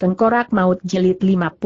Tengkorak Maut Jilid 51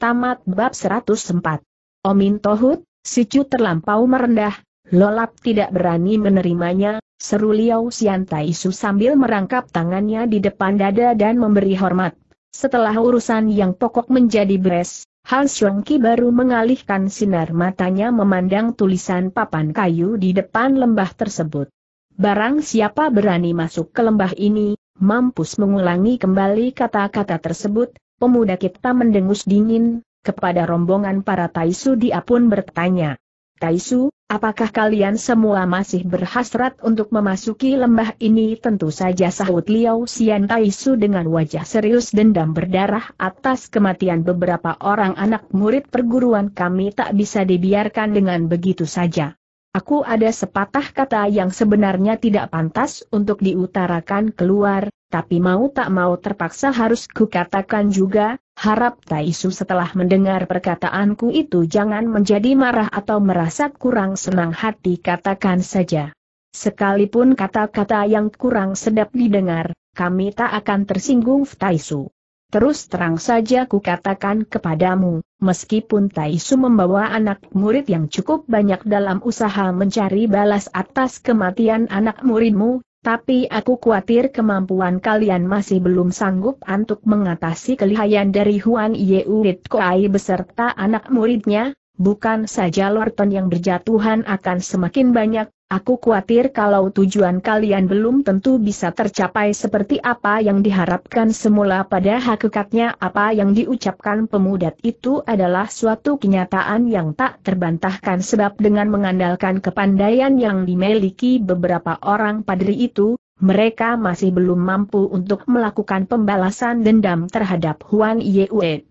Tamat Bab 104. Omin Tohut, Cu terlampau merendah, Lolap tidak berani menerimanya, seru Liao Xian Taisu sambil merangkap tangannya di depan dada dan memberi hormat. Setelah urusan yang pokok menjadi beres, Han Ki baru mengalihkan sinar matanya memandang tulisan papan kayu di depan lembah tersebut. Barang siapa berani masuk ke lembah ini, mampus mengulangi kembali kata-kata tersebut, pemuda kita mendengus dingin, kepada rombongan para Taisu dia pun bertanya. Taisu, apakah kalian semua masih berhasrat untuk memasuki lembah ini? Tentu saja sahut Liao Xian Taisu dengan wajah serius dendam berdarah atas kematian beberapa orang anak murid perguruan kami tak bisa dibiarkan dengan begitu saja. Aku ada sepatah kata yang sebenarnya tidak pantas untuk diutarakan keluar, tapi mau tak mau terpaksa harus kukatakan juga, harap Taisu setelah mendengar perkataanku itu jangan menjadi marah atau merasa kurang senang hati katakan saja. Sekalipun kata-kata yang kurang sedap didengar, kami tak akan tersinggung Taisu. Terus terang saja kukatakan kepadamu, meskipun Taisu membawa anak murid yang cukup banyak dalam usaha mencari balas atas kematian anak muridmu, tapi aku khawatir kemampuan kalian masih belum sanggup untuk mengatasi kelihayan dari Huan Yeurit Koai beserta anak muridnya, bukan saja Lorton yang berjatuhan akan semakin banyak, aku khawatir kalau tujuan kalian belum tentu bisa tercapai seperti apa yang diharapkan semula pada hakikatnya apa yang diucapkan pemuda itu adalah suatu kenyataan yang tak terbantahkan sebab dengan mengandalkan kepandaian yang dimiliki beberapa orang padri itu, mereka masih belum mampu untuk melakukan pembalasan dendam terhadap Huan Yeuet.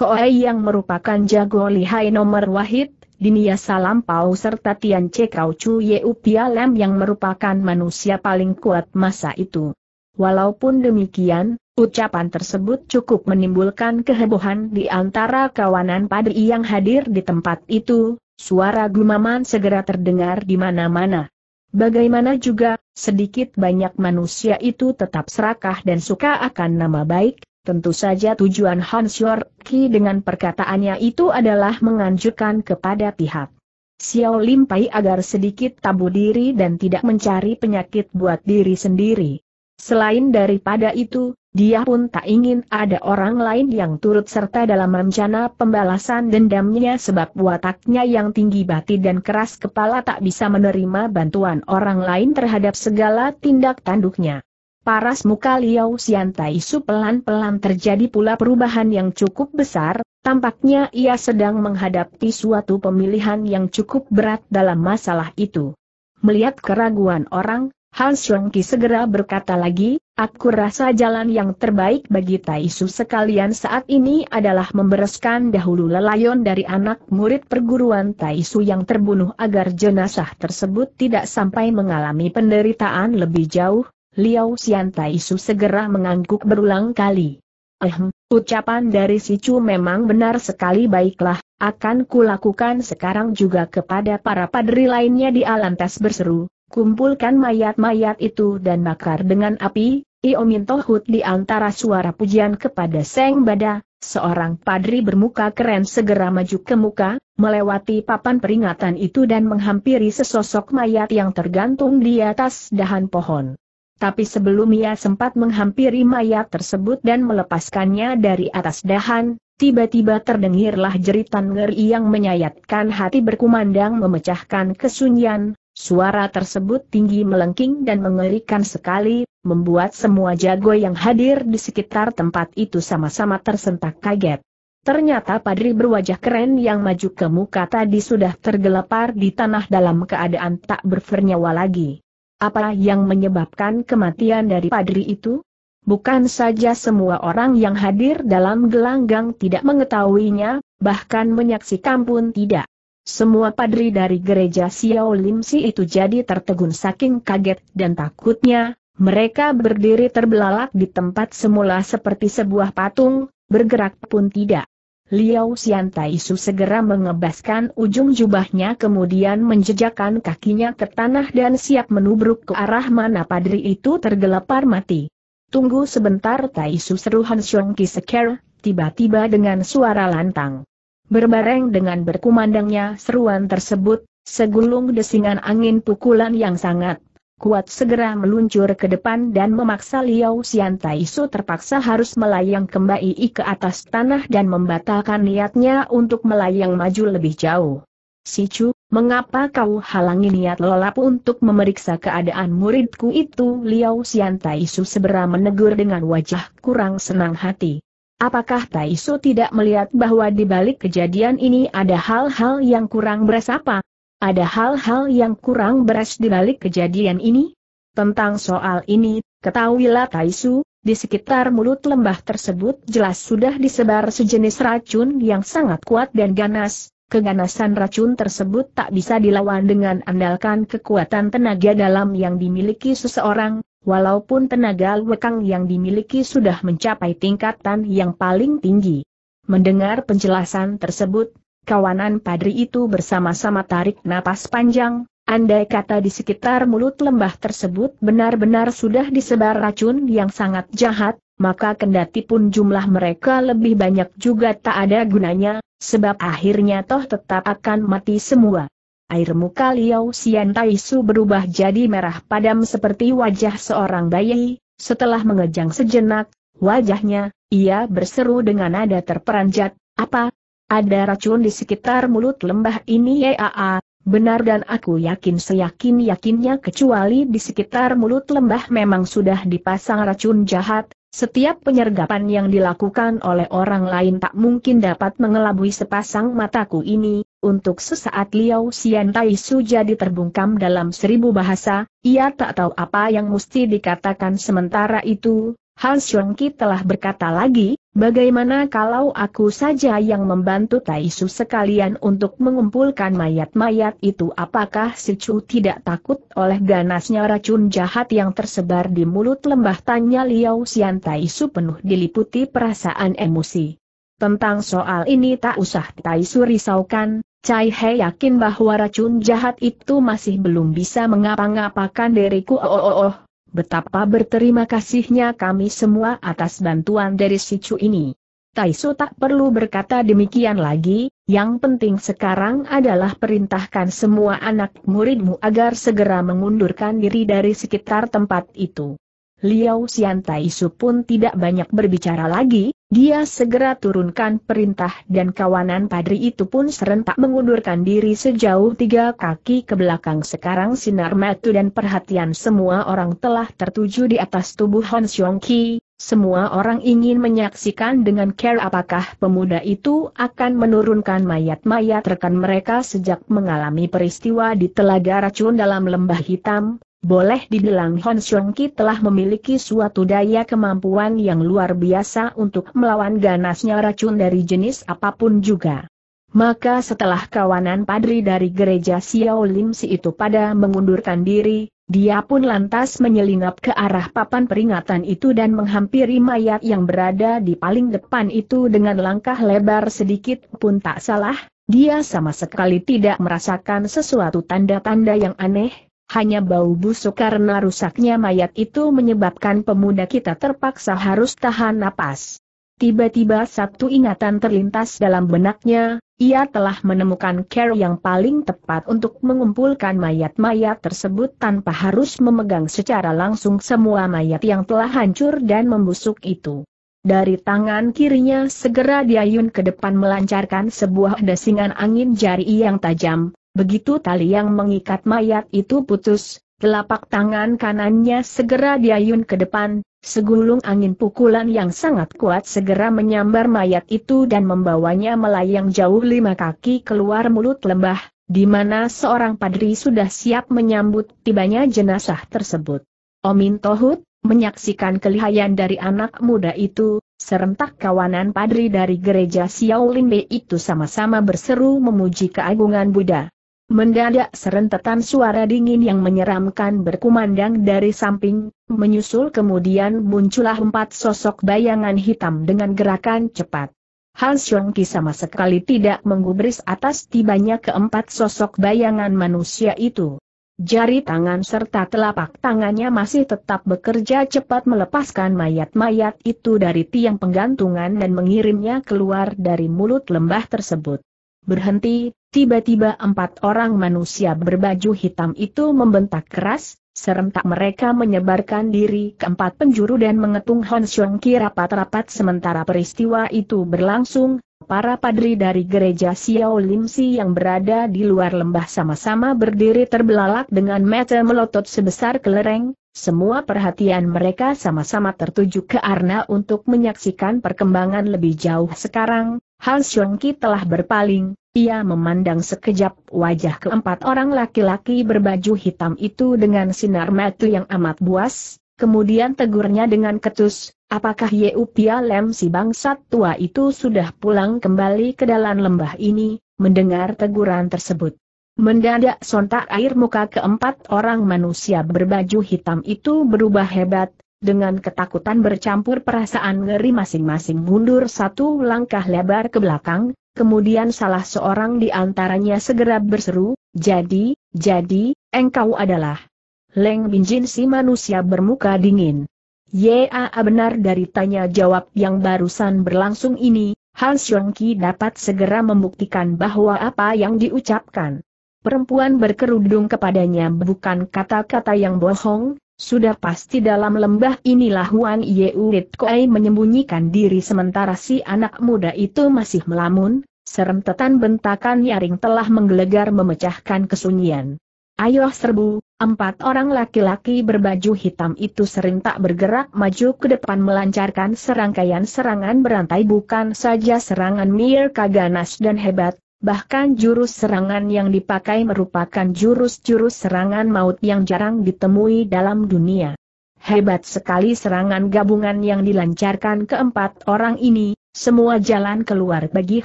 Koei yang merupakan jago lihai nomor wahid, Dinia Pau serta Tian Cekau Chu Yeu Pialam yang merupakan manusia paling kuat masa itu. Walaupun demikian, Ucapan tersebut cukup menimbulkan kehebohan di antara kawanan padri yang hadir di tempat itu, suara gumaman segera terdengar di mana-mana. Bagaimana juga, sedikit banyak manusia itu tetap serakah dan suka akan nama baik, Tentu saja tujuan Hans Yorki dengan perkataannya itu adalah menganjurkan kepada pihak Xiao Lim agar sedikit tabu diri dan tidak mencari penyakit buat diri sendiri. Selain daripada itu, dia pun tak ingin ada orang lain yang turut serta dalam rencana pembalasan dendamnya sebab wataknya yang tinggi bati dan keras kepala tak bisa menerima bantuan orang lain terhadap segala tindak tanduknya. Paras muka Liao Xian Tai Su pelan-pelan terjadi pula perubahan yang cukup besar, tampaknya ia sedang menghadapi suatu pemilihan yang cukup berat dalam masalah itu. Melihat keraguan orang, Han Xiongki segera berkata lagi, aku rasa jalan yang terbaik bagi Tai sekalian saat ini adalah membereskan dahulu lelayon dari anak murid perguruan Tai yang terbunuh agar jenazah tersebut tidak sampai mengalami penderitaan lebih jauh, Liao Xian Su segera mengangguk berulang kali. Ehm, ucapan dari si Chu memang benar sekali baiklah, akan kulakukan sekarang juga kepada para padri lainnya di Alantes berseru, kumpulkan mayat-mayat itu dan bakar dengan api, Io Minto Hut di antara suara pujian kepada Seng Bada, seorang padri bermuka keren segera maju ke muka, melewati papan peringatan itu dan menghampiri sesosok mayat yang tergantung di atas dahan pohon tapi sebelum ia sempat menghampiri mayat tersebut dan melepaskannya dari atas dahan, tiba-tiba terdengirlah jeritan ngeri yang menyayatkan hati berkumandang memecahkan kesunyian, suara tersebut tinggi melengking dan mengerikan sekali, membuat semua jago yang hadir di sekitar tempat itu sama-sama tersentak kaget. Ternyata padri berwajah keren yang maju ke muka tadi sudah tergelepar di tanah dalam keadaan tak bernyawa lagi. Apa yang menyebabkan kematian dari padri itu? Bukan saja semua orang yang hadir dalam gelanggang tidak mengetahuinya, bahkan menyaksikan pun tidak. Semua padri dari gereja Xiao Limsi itu jadi tertegun saking kaget dan takutnya, mereka berdiri terbelalak di tempat semula seperti sebuah patung, bergerak pun tidak. Liao Xian Taisu segera mengebaskan ujung jubahnya kemudian menjejakkan kakinya ke tanah dan siap menubruk ke arah mana padri itu tergelepar mati. Tunggu sebentar Taisu seru Han Xiong Ki Seker, tiba-tiba dengan suara lantang. Berbareng dengan berkumandangnya seruan tersebut, segulung desingan angin pukulan yang sangat kuat segera meluncur ke depan dan memaksa Liao Xian Taisu terpaksa harus melayang kembali ke atas tanah dan membatalkan niatnya untuk melayang maju lebih jauh. Si Chu, mengapa kau halangi niat lolap untuk memeriksa keadaan muridku itu? Liao Xian Taisu segera menegur dengan wajah kurang senang hati. Apakah Taisu tidak melihat bahwa di balik kejadian ini ada hal-hal yang kurang beres apa? Ada hal-hal yang kurang beres di balik kejadian ini? Tentang soal ini, ketahuilah Taisu, di sekitar mulut lembah tersebut jelas sudah disebar sejenis racun yang sangat kuat dan ganas, keganasan racun tersebut tak bisa dilawan dengan andalkan kekuatan tenaga dalam yang dimiliki seseorang, walaupun tenaga lekang yang dimiliki sudah mencapai tingkatan yang paling tinggi. Mendengar penjelasan tersebut, kawanan padri itu bersama-sama tarik napas panjang, andai kata di sekitar mulut lembah tersebut benar-benar sudah disebar racun yang sangat jahat, maka kendati pun jumlah mereka lebih banyak juga tak ada gunanya, sebab akhirnya toh tetap akan mati semua. Air muka Liao Xian Su berubah jadi merah padam seperti wajah seorang bayi, setelah mengejang sejenak, wajahnya, ia berseru dengan nada terperanjat, apa, ada racun di sekitar mulut lembah ini yaa, ah, ah. benar dan aku yakin seyakin-yakinnya kecuali di sekitar mulut lembah memang sudah dipasang racun jahat, setiap penyergapan yang dilakukan oleh orang lain tak mungkin dapat mengelabui sepasang mataku ini, untuk sesaat Liao Xian Tai Su jadi terbungkam dalam seribu bahasa, ia tak tahu apa yang mesti dikatakan sementara itu, Han Xiongki telah berkata lagi, Bagaimana kalau aku saja yang membantu Taisu sekalian untuk mengumpulkan mayat-mayat itu apakah si Chu tidak takut oleh ganasnya racun jahat yang tersebar di mulut lembah tanya Liao Xian Taisu penuh diliputi perasaan emosi. Tentang soal ini tak usah Taisu risaukan, Cai He yakin bahwa racun jahat itu masih belum bisa mengapa-ngapakan diriku oh oh oh, oh. Betapa berterima kasihnya kami semua atas bantuan dari situ ini. Taiso tak perlu berkata demikian lagi, yang penting sekarang adalah perintahkan semua anak muridmu agar segera mengundurkan diri dari sekitar tempat itu. Liao Xian Taisu pun tidak banyak berbicara lagi, dia segera turunkan perintah dan kawanan padri itu pun serentak mengundurkan diri sejauh tiga kaki ke belakang. Sekarang sinar mata dan perhatian semua orang telah tertuju di atas tubuh Hon Xiong Ki. Semua orang ingin menyaksikan dengan care apakah pemuda itu akan menurunkan mayat-mayat rekan mereka sejak mengalami peristiwa di Telaga Racun dalam Lembah Hitam, boleh dibilang Hon Ki telah memiliki suatu daya kemampuan yang luar biasa untuk melawan ganasnya racun dari jenis apapun juga. Maka setelah kawanan padri dari gereja Xiao Lim Si itu pada mengundurkan diri, dia pun lantas menyelinap ke arah papan peringatan itu dan menghampiri mayat yang berada di paling depan itu dengan langkah lebar sedikit pun tak salah, dia sama sekali tidak merasakan sesuatu tanda-tanda yang aneh, hanya bau busuk karena rusaknya mayat itu menyebabkan pemuda kita terpaksa harus tahan napas. Tiba-tiba satu ingatan terlintas dalam benaknya, ia telah menemukan care yang paling tepat untuk mengumpulkan mayat-mayat tersebut tanpa harus memegang secara langsung semua mayat yang telah hancur dan membusuk itu. Dari tangan kirinya segera diayun ke depan melancarkan sebuah desingan angin jari yang tajam, Begitu tali yang mengikat mayat itu putus, telapak tangan kanannya segera diayun ke depan, segulung angin pukulan yang sangat kuat segera menyambar mayat itu dan membawanya melayang jauh lima kaki keluar mulut lembah, di mana seorang padri sudah siap menyambut tibanya jenazah tersebut. Omin Tohut, menyaksikan kelihayan dari anak muda itu, serentak kawanan padri dari gereja Xiaolin B itu sama-sama berseru memuji keagungan Buddha. Mendadak serentetan suara dingin yang menyeramkan berkumandang dari samping, menyusul kemudian muncullah empat sosok bayangan hitam dengan gerakan cepat. Han Yongki sama sekali tidak menggubris atas tibanya keempat sosok bayangan manusia itu. Jari tangan serta telapak tangannya masih tetap bekerja cepat melepaskan mayat-mayat itu dari tiang penggantungan dan mengirimnya keluar dari mulut lembah tersebut. Berhenti, tiba-tiba empat orang manusia berbaju hitam itu membentak keras, serentak mereka menyebarkan diri ke empat penjuru dan mengetung Hon Xiong Ki rapat-rapat sementara peristiwa itu berlangsung, para padri dari gereja Xiao Lim Si yang berada di luar lembah sama-sama berdiri terbelalak dengan mata melotot sebesar kelereng, semua perhatian mereka sama-sama tertuju ke Arna untuk menyaksikan perkembangan lebih jauh sekarang, Han Ki telah berpaling, ia memandang sekejap wajah keempat orang laki-laki berbaju hitam itu dengan sinar mata yang amat buas, kemudian tegurnya dengan ketus, apakah Yeupia Upia Lem si bangsat tua itu sudah pulang kembali ke dalam lembah ini, mendengar teguran tersebut. Mendadak sontak air muka keempat orang manusia berbaju hitam itu berubah hebat, dengan ketakutan bercampur perasaan ngeri masing-masing mundur satu langkah lebar ke belakang, kemudian salah seorang di antaranya segera berseru, jadi, jadi, engkau adalah Leng Binjin si manusia bermuka dingin. Ya, benar dari tanya jawab yang barusan berlangsung ini, Han Xiongqi dapat segera membuktikan bahwa apa yang diucapkan. Perempuan berkerudung kepadanya bukan kata-kata yang bohong, sudah pasti dalam lembah inilah Wan Yeurit Koei menyembunyikan diri sementara si anak muda itu masih melamun, serentetan bentakan Yaring telah menggelegar memecahkan kesunyian. Ayo serbu, empat orang laki-laki berbaju hitam itu serentak bergerak maju ke depan melancarkan serangkaian serangan berantai bukan saja serangan Mir Kaganas dan hebat, Bahkan jurus serangan yang dipakai merupakan jurus-jurus serangan maut yang jarang ditemui dalam dunia. Hebat sekali serangan gabungan yang dilancarkan keempat orang ini, semua jalan keluar bagi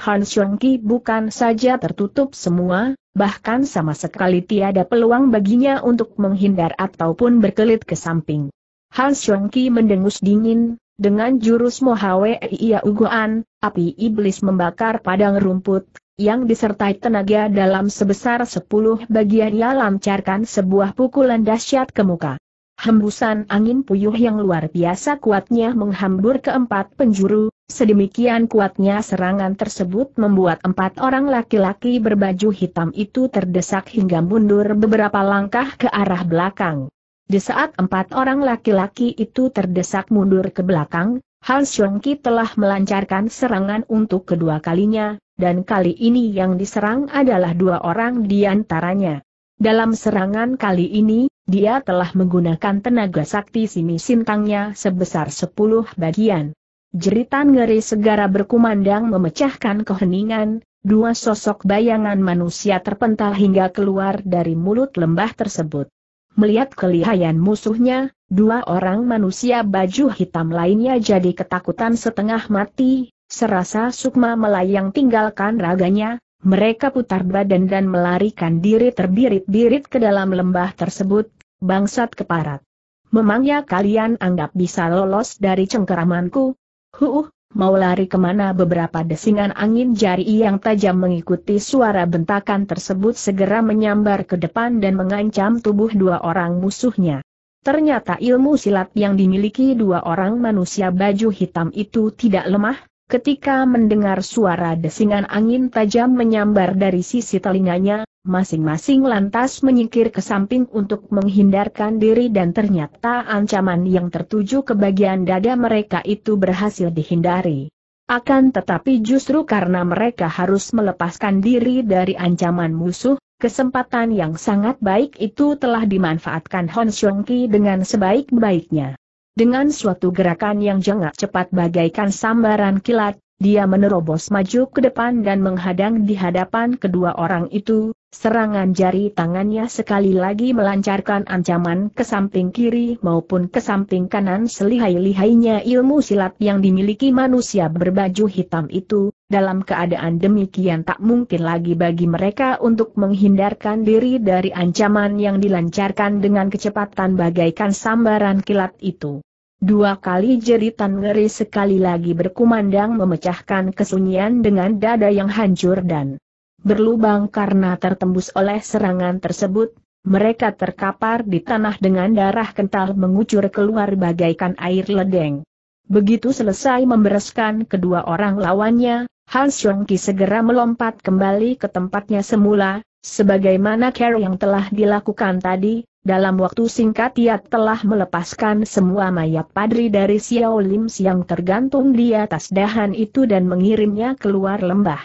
Han Ki bukan saja tertutup semua, bahkan sama sekali tiada peluang baginya untuk menghindar ataupun berkelit ke samping. Han Ki mendengus dingin, dengan jurus Mohawe Iya Uguan, api iblis membakar padang rumput, yang disertai tenaga dalam sebesar sepuluh bagian ia lancarkan sebuah pukulan dahsyat ke muka. Hembusan angin puyuh yang luar biasa kuatnya menghambur ke empat penjuru, sedemikian kuatnya serangan tersebut membuat empat orang laki-laki berbaju hitam itu terdesak hingga mundur beberapa langkah ke arah belakang. Di saat empat orang laki-laki itu terdesak mundur ke belakang, Hans Yongki telah melancarkan serangan untuk kedua kalinya, dan kali ini yang diserang adalah dua orang di antaranya. Dalam serangan kali ini, dia telah menggunakan tenaga sakti sini sintangnya sebesar sepuluh bagian. Jeritan ngeri segara berkumandang memecahkan keheningan, dua sosok bayangan manusia terpental hingga keluar dari mulut lembah tersebut. Melihat kelihayan musuhnya, dua orang manusia baju hitam lainnya jadi ketakutan setengah mati, Serasa sukma melayang tinggalkan raganya, mereka putar badan dan melarikan diri terbirit-birit ke dalam lembah tersebut, bangsat keparat. Memangnya kalian anggap bisa lolos dari cengkeramanku? Huh, mau lari kemana beberapa desingan angin jari yang tajam mengikuti suara bentakan tersebut segera menyambar ke depan dan mengancam tubuh dua orang musuhnya. Ternyata ilmu silat yang dimiliki dua orang manusia baju hitam itu tidak lemah, Ketika mendengar suara desingan angin tajam menyambar dari sisi telinganya, masing-masing lantas menyingkir ke samping untuk menghindarkan diri dan ternyata ancaman yang tertuju ke bagian dada mereka itu berhasil dihindari. Akan tetapi justru karena mereka harus melepaskan diri dari ancaman musuh, kesempatan yang sangat baik itu telah dimanfaatkan Hon Ki dengan sebaik-baiknya. Dengan suatu gerakan yang jengak cepat bagaikan sambaran kilat, dia menerobos maju ke depan dan menghadang di hadapan kedua orang itu, serangan jari tangannya sekali lagi melancarkan ancaman ke samping kiri maupun ke samping kanan selihai-lihainya ilmu silat yang dimiliki manusia berbaju hitam itu, dalam keadaan demikian tak mungkin lagi bagi mereka untuk menghindarkan diri dari ancaman yang dilancarkan dengan kecepatan bagaikan sambaran kilat itu. Dua kali jeritan ngeri sekali lagi berkumandang memecahkan kesunyian dengan dada yang hancur dan berlubang karena tertembus oleh serangan tersebut, mereka terkapar di tanah dengan darah kental mengucur keluar bagaikan air ledeng. Begitu selesai membereskan kedua orang lawannya, Han Yongki segera melompat kembali ke tempatnya semula, sebagaimana care yang telah dilakukan tadi, dalam waktu singkat ia telah melepaskan semua mayat padri dari Xiao Lim yang tergantung di atas dahan itu dan mengirimnya keluar lembah.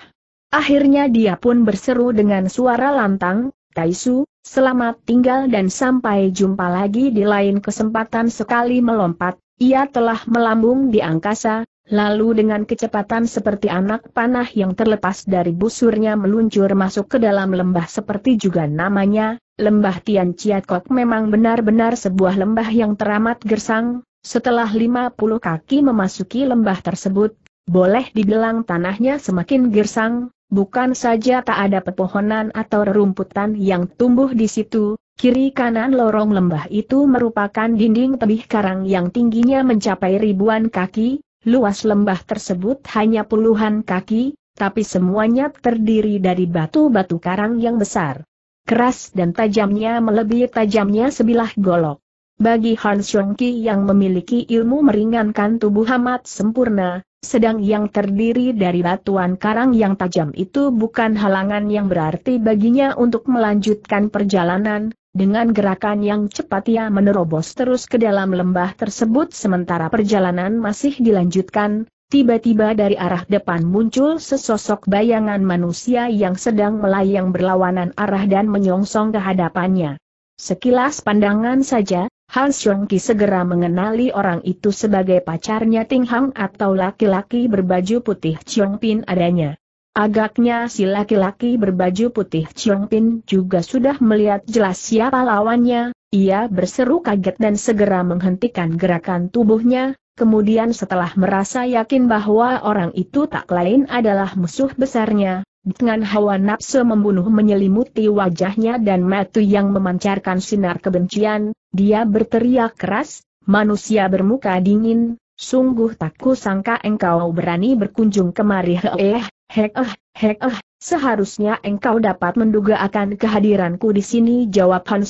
Akhirnya dia pun berseru dengan suara lantang, Taisu, selamat tinggal dan sampai jumpa lagi di lain kesempatan sekali melompat, ia telah melambung di angkasa, lalu dengan kecepatan seperti anak panah yang terlepas dari busurnya meluncur masuk ke dalam lembah seperti juga namanya, lembah Tian Chiatkok memang benar-benar sebuah lembah yang teramat gersang, setelah 50 kaki memasuki lembah tersebut, boleh dibilang tanahnya semakin gersang, bukan saja tak ada pepohonan atau rumputan yang tumbuh di situ, kiri kanan lorong lembah itu merupakan dinding tebih karang yang tingginya mencapai ribuan kaki, luas lembah tersebut hanya puluhan kaki, tapi semuanya terdiri dari batu-batu karang yang besar keras dan tajamnya melebihi tajamnya sebilah golok. Bagi Han Ki yang memiliki ilmu meringankan tubuh amat sempurna, sedang yang terdiri dari batuan karang yang tajam itu bukan halangan yang berarti baginya untuk melanjutkan perjalanan, dengan gerakan yang cepat ia menerobos terus ke dalam lembah tersebut sementara perjalanan masih dilanjutkan, Tiba-tiba dari arah depan muncul sesosok bayangan manusia yang sedang melayang berlawanan arah dan menyongsong kehadapannya. Sekilas pandangan saja, Hans Yongki segera mengenali orang itu sebagai pacarnya Ting Hang atau laki-laki berbaju putih Chiong Pin adanya. Agaknya si laki-laki berbaju putih Chiong Pin juga sudah melihat jelas siapa lawannya, ia berseru kaget dan segera menghentikan gerakan tubuhnya, kemudian setelah merasa yakin bahwa orang itu tak lain adalah musuh besarnya, dengan hawa nafsu membunuh menyelimuti wajahnya dan mata yang memancarkan sinar kebencian, dia berteriak keras, manusia bermuka dingin, sungguh tak kusangka engkau berani berkunjung kemari heeh, heeh, heeh, Seharusnya engkau dapat menduga akan kehadiranku di sini jawab Han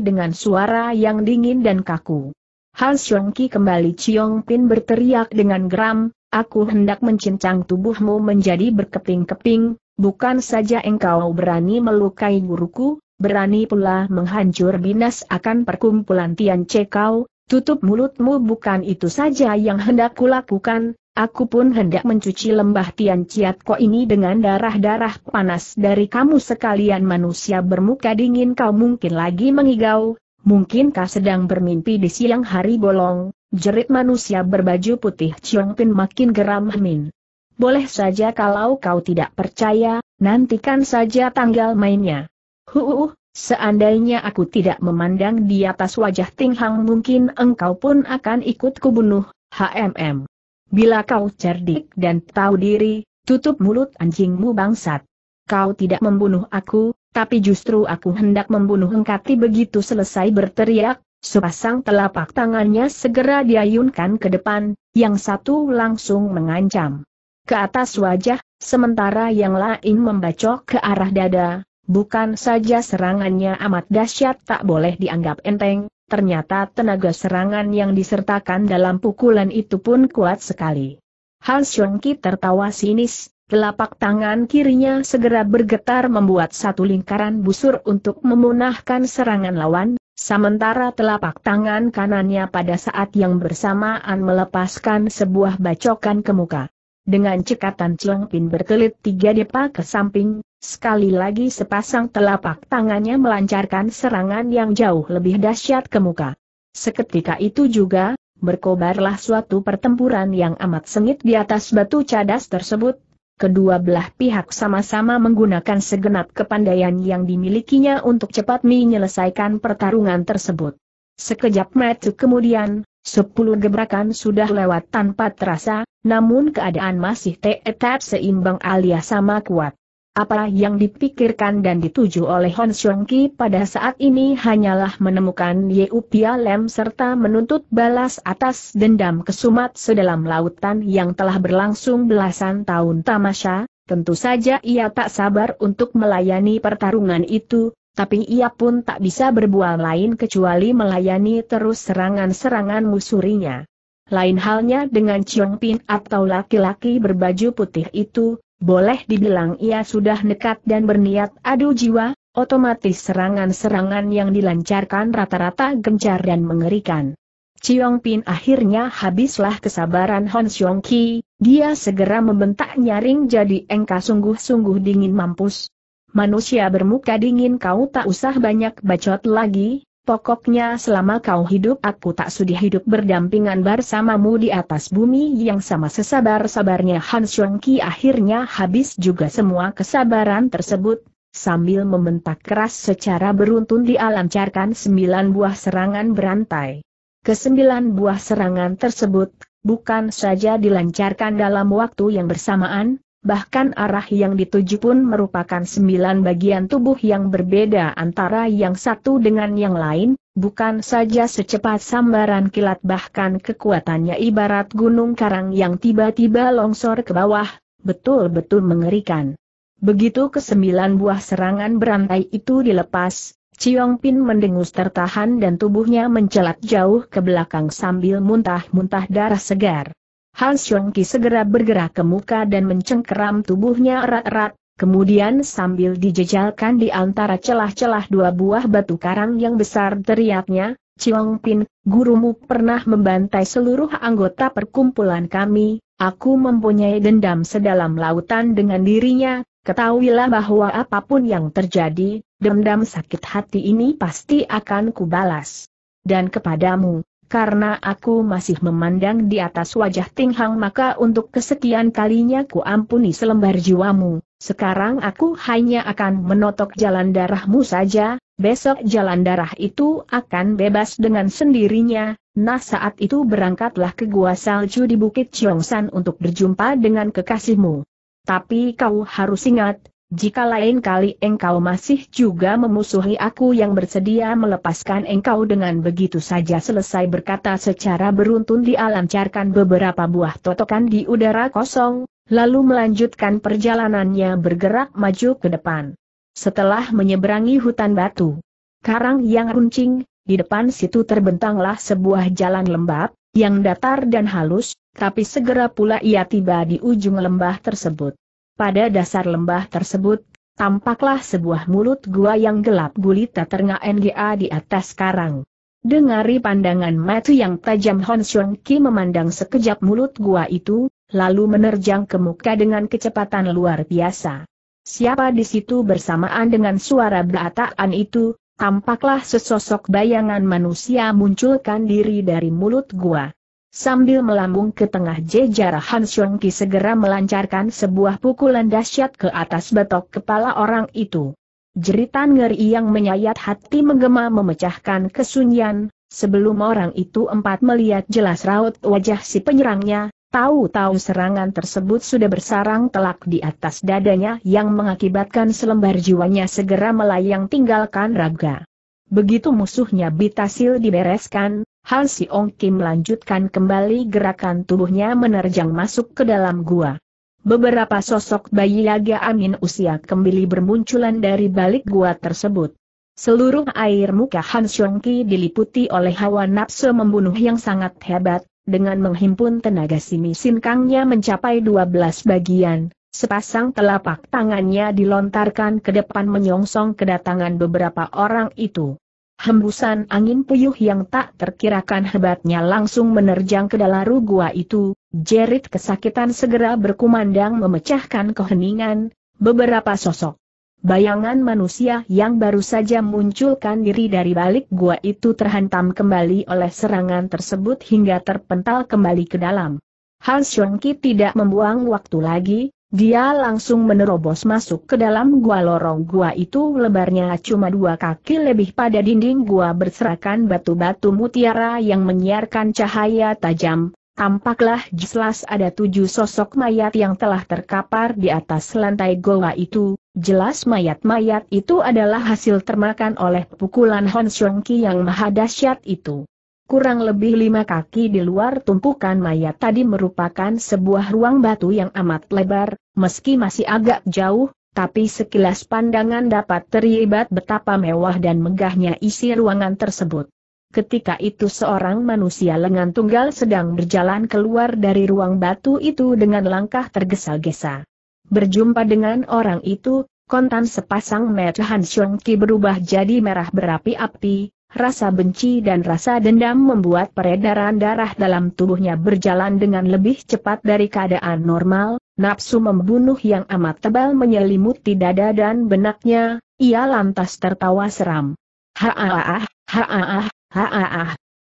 dengan suara yang dingin dan kaku. Han Xiongqi kembali Chiong Pin berteriak dengan geram, aku hendak mencincang tubuhmu menjadi berkeping-keping, bukan saja engkau berani melukai guruku, berani pula menghancur binas akan perkumpulan Tian kau. tutup mulutmu bukan itu saja yang hendak kulakukan, Aku pun hendak mencuci lembah Tian Ciat Ko ini dengan darah-darah panas dari kamu sekalian manusia bermuka dingin kau mungkin lagi mengigau, mungkinkah sedang bermimpi di siang hari bolong, jerit manusia berbaju putih Chiong Pin makin geram Min. Boleh saja kalau kau tidak percaya, nantikan saja tanggal mainnya. Huuuh, seandainya aku tidak memandang di atas wajah Ting Hang mungkin engkau pun akan ikut kubunuh, HMM. Bila kau cerdik dan tahu diri, tutup mulut anjingmu bangsat. Kau tidak membunuh aku, tapi justru aku hendak membunuh engkati begitu selesai berteriak, sepasang telapak tangannya segera diayunkan ke depan, yang satu langsung mengancam. Ke atas wajah, sementara yang lain membacok ke arah dada, bukan saja serangannya amat dahsyat tak boleh dianggap enteng, ternyata tenaga serangan yang disertakan dalam pukulan itu pun kuat sekali. Han Xiongki tertawa sinis, telapak tangan kirinya segera bergetar membuat satu lingkaran busur untuk memunahkan serangan lawan, sementara telapak tangan kanannya pada saat yang bersamaan melepaskan sebuah bacokan ke muka. Dengan cekatan Chong Pin berkelit tiga depa ke samping, Sekali lagi sepasang telapak tangannya melancarkan serangan yang jauh lebih dahsyat ke muka. Seketika itu juga, berkobarlah suatu pertempuran yang amat sengit di atas batu cadas tersebut. Kedua belah pihak sama-sama menggunakan segenap kepandaian yang dimilikinya untuk cepat menyelesaikan pertarungan tersebut. Sekejap mata kemudian, Sepuluh gebrakan sudah lewat tanpa terasa, namun keadaan masih tetap seimbang alias sama kuat. Apa yang dipikirkan dan dituju oleh Hon Xiong Ki pada saat ini hanyalah menemukan Yeu Pia Lem serta menuntut balas atas dendam kesumat sedalam lautan yang telah berlangsung belasan tahun tamasya, tentu saja ia tak sabar untuk melayani pertarungan itu, tapi ia pun tak bisa berbuat lain kecuali melayani terus serangan-serangan musurinya. Lain halnya dengan Chiong Pin atau laki-laki berbaju putih itu, boleh dibilang ia sudah nekat dan berniat adu jiwa, otomatis serangan-serangan yang dilancarkan rata-rata gencar dan mengerikan. Chiong Pin akhirnya habislah kesabaran Hon Xiong Ki, dia segera membentak nyaring jadi engka sungguh-sungguh dingin mampus. Manusia bermuka dingin kau tak usah banyak bacot lagi, pokoknya selama kau hidup aku tak sudi hidup berdampingan bersamamu di atas bumi yang sama sesabar-sabarnya Han Ki akhirnya habis juga semua kesabaran tersebut, sambil membentak keras secara beruntun dialancarkan sembilan buah serangan berantai. Kesembilan buah serangan tersebut, bukan saja dilancarkan dalam waktu yang bersamaan, bahkan arah yang dituju pun merupakan sembilan bagian tubuh yang berbeda antara yang satu dengan yang lain, bukan saja secepat sambaran kilat bahkan kekuatannya ibarat gunung karang yang tiba-tiba longsor ke bawah, betul-betul mengerikan. Begitu kesembilan buah serangan berantai itu dilepas, Ciong Pin mendengus tertahan dan tubuhnya mencelat jauh ke belakang sambil muntah-muntah darah segar. Hans Ki segera bergerak ke muka dan mencengkeram tubuhnya erat-erat, kemudian sambil dijejalkan di antara celah-celah dua buah batu karang yang besar teriaknya, Chiong Pin, gurumu pernah membantai seluruh anggota perkumpulan kami, aku mempunyai dendam sedalam lautan dengan dirinya, ketahuilah bahwa apapun yang terjadi, dendam sakit hati ini pasti akan kubalas. Dan kepadamu, karena aku masih memandang di atas wajah Ting Hang maka untuk kesekian kalinya ku ampuni selembar jiwamu, sekarang aku hanya akan menotok jalan darahmu saja, besok jalan darah itu akan bebas dengan sendirinya, nah saat itu berangkatlah ke gua salju di Bukit Cheongsan untuk berjumpa dengan kekasihmu. Tapi kau harus ingat, jika lain kali engkau masih juga memusuhi aku yang bersedia melepaskan engkau dengan begitu saja selesai berkata secara beruntun dialancarkan beberapa buah totokan di udara kosong, lalu melanjutkan perjalanannya bergerak maju ke depan. Setelah menyeberangi hutan batu, karang yang runcing, di depan situ terbentanglah sebuah jalan lembab, yang datar dan halus, tapi segera pula ia tiba di ujung lembah tersebut. Pada dasar lembah tersebut, tampaklah sebuah mulut gua yang gelap gulita terengah NGA di atas karang. Dengari pandangan mata yang tajam Hon Xiong Ki memandang sekejap mulut gua itu, lalu menerjang ke muka dengan kecepatan luar biasa. Siapa di situ bersamaan dengan suara berataan itu, tampaklah sesosok bayangan manusia munculkan diri dari mulut gua. Sambil melambung ke tengah jejarah, Han Xiong Ki segera melancarkan sebuah pukulan dahsyat ke atas betok kepala orang itu. Jeritan ngeri yang menyayat hati menggema memecahkan kesunyian, sebelum orang itu empat melihat jelas raut wajah si penyerangnya, tahu-tahu serangan tersebut sudah bersarang telak di atas dadanya yang mengakibatkan selembar jiwanya segera melayang tinggalkan raga. Begitu musuhnya Bitasil dibereskan, Han Ong Kim lanjutkan kembali gerakan tubuhnya menerjang masuk ke dalam gua. Beberapa sosok bayi Yaga Amin usia kembali bermunculan dari balik gua tersebut. Seluruh air muka Han Xiong Ki diliputi oleh hawa nafsu membunuh yang sangat hebat, dengan menghimpun tenaga simi sinkangnya mencapai 12 bagian, Sepasang telapak tangannya dilontarkan ke depan menyongsong kedatangan beberapa orang itu. Hembusan angin puyuh yang tak terkirakan hebatnya langsung menerjang ke dalam gua itu, jerit kesakitan segera berkumandang memecahkan keheningan, beberapa sosok. Bayangan manusia yang baru saja munculkan diri dari balik gua itu terhantam kembali oleh serangan tersebut hingga terpental kembali ke dalam. Hans Xiongki tidak membuang waktu lagi, dia langsung menerobos masuk ke dalam gua lorong gua itu lebarnya cuma dua kaki lebih pada dinding gua berserakan batu-batu mutiara yang menyiarkan cahaya tajam, Tampaklah jelas ada tujuh sosok mayat yang telah terkapar di atas lantai goa itu, jelas mayat-mayat itu adalah hasil termakan oleh pukulan Hon Ki yang maha dahsyat itu kurang lebih lima kaki di luar tumpukan mayat tadi merupakan sebuah ruang batu yang amat lebar, meski masih agak jauh, tapi sekilas pandangan dapat terlibat betapa mewah dan megahnya isi ruangan tersebut. Ketika itu seorang manusia lengan tunggal sedang berjalan keluar dari ruang batu itu dengan langkah tergesa-gesa. Berjumpa dengan orang itu, kontan sepasang mata Han Xiong Ki berubah jadi merah berapi-api, Rasa benci dan rasa dendam membuat peredaran darah dalam tubuhnya berjalan dengan lebih cepat dari keadaan normal, nafsu membunuh yang amat tebal menyelimuti dada dan benaknya, ia lantas tertawa seram. Haaah, haaah, haaah,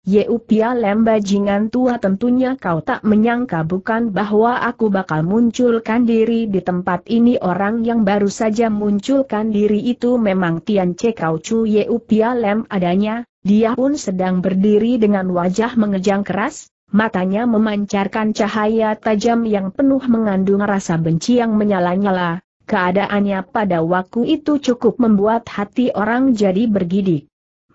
Yeupia bajingan tua tentunya kau tak menyangka bukan bahwa aku bakal munculkan diri di tempat ini orang yang baru saja munculkan diri itu memang Tian Che Kau Chu Yeupia lem adanya, dia pun sedang berdiri dengan wajah mengejang keras, matanya memancarkan cahaya tajam yang penuh mengandung rasa benci yang menyala-nyala, keadaannya pada waktu itu cukup membuat hati orang jadi bergidik.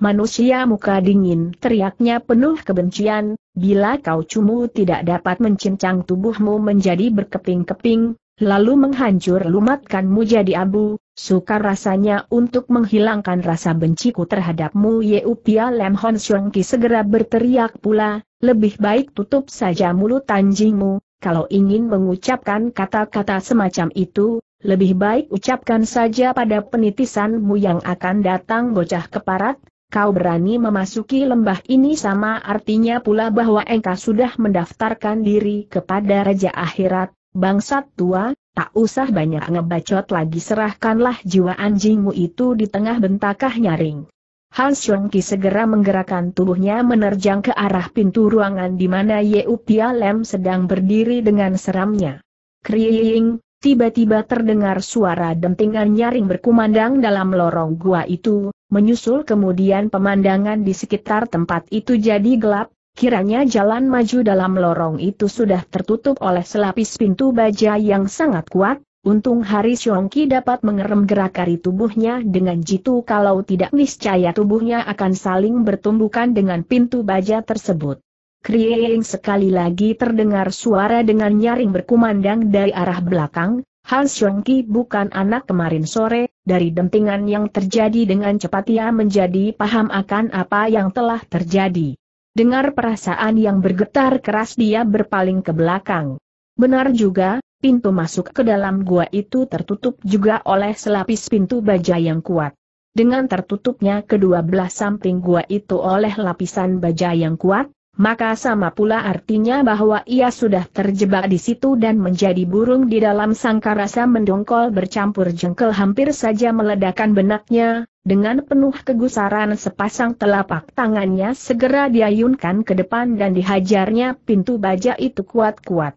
Manusia muka dingin teriaknya penuh kebencian, bila kau cumu tidak dapat mencincang tubuhmu menjadi berkeping-keping, lalu menghancur lumatkanmu jadi abu, sukar rasanya untuk menghilangkan rasa benciku terhadapmu Yeupia Pia Lem Hon Xiong Ki segera berteriak pula, lebih baik tutup saja mulut anjingmu, kalau ingin mengucapkan kata-kata semacam itu, lebih baik ucapkan saja pada penitisanmu yang akan datang bocah keparat, Kau berani memasuki lembah ini sama artinya pula bahwa engkau sudah mendaftarkan diri kepada Raja Akhirat, bangsat tua, tak usah banyak ngebacot lagi serahkanlah jiwa anjingmu itu di tengah bentakah nyaring. Han Xiongki segera menggerakkan tubuhnya menerjang ke arah pintu ruangan di mana Yeu Pia Lem sedang berdiri dengan seramnya. Kriing, tiba-tiba terdengar suara dentingan nyaring berkumandang dalam lorong gua itu, menyusul kemudian pemandangan di sekitar tempat itu jadi gelap, kiranya jalan maju dalam lorong itu sudah tertutup oleh selapis pintu baja yang sangat kuat, untung Hari Syongki dapat mengerem gerak dari tubuhnya dengan jitu kalau tidak niscaya tubuhnya akan saling bertumbukan dengan pintu baja tersebut. Kriing sekali lagi terdengar suara dengan nyaring berkumandang dari arah belakang, Han Xiongki bukan anak kemarin sore, dari dentingan yang terjadi dengan cepat ia menjadi paham akan apa yang telah terjadi. Dengar perasaan yang bergetar keras dia berpaling ke belakang. Benar juga, pintu masuk ke dalam gua itu tertutup juga oleh selapis pintu baja yang kuat. Dengan tertutupnya kedua belah samping gua itu oleh lapisan baja yang kuat, maka sama pula artinya bahwa ia sudah terjebak di situ dan menjadi burung di dalam sangkar. rasa mendongkol bercampur jengkel hampir saja meledakkan benaknya, dengan penuh kegusaran sepasang telapak tangannya segera diayunkan ke depan dan dihajarnya pintu baja itu kuat-kuat.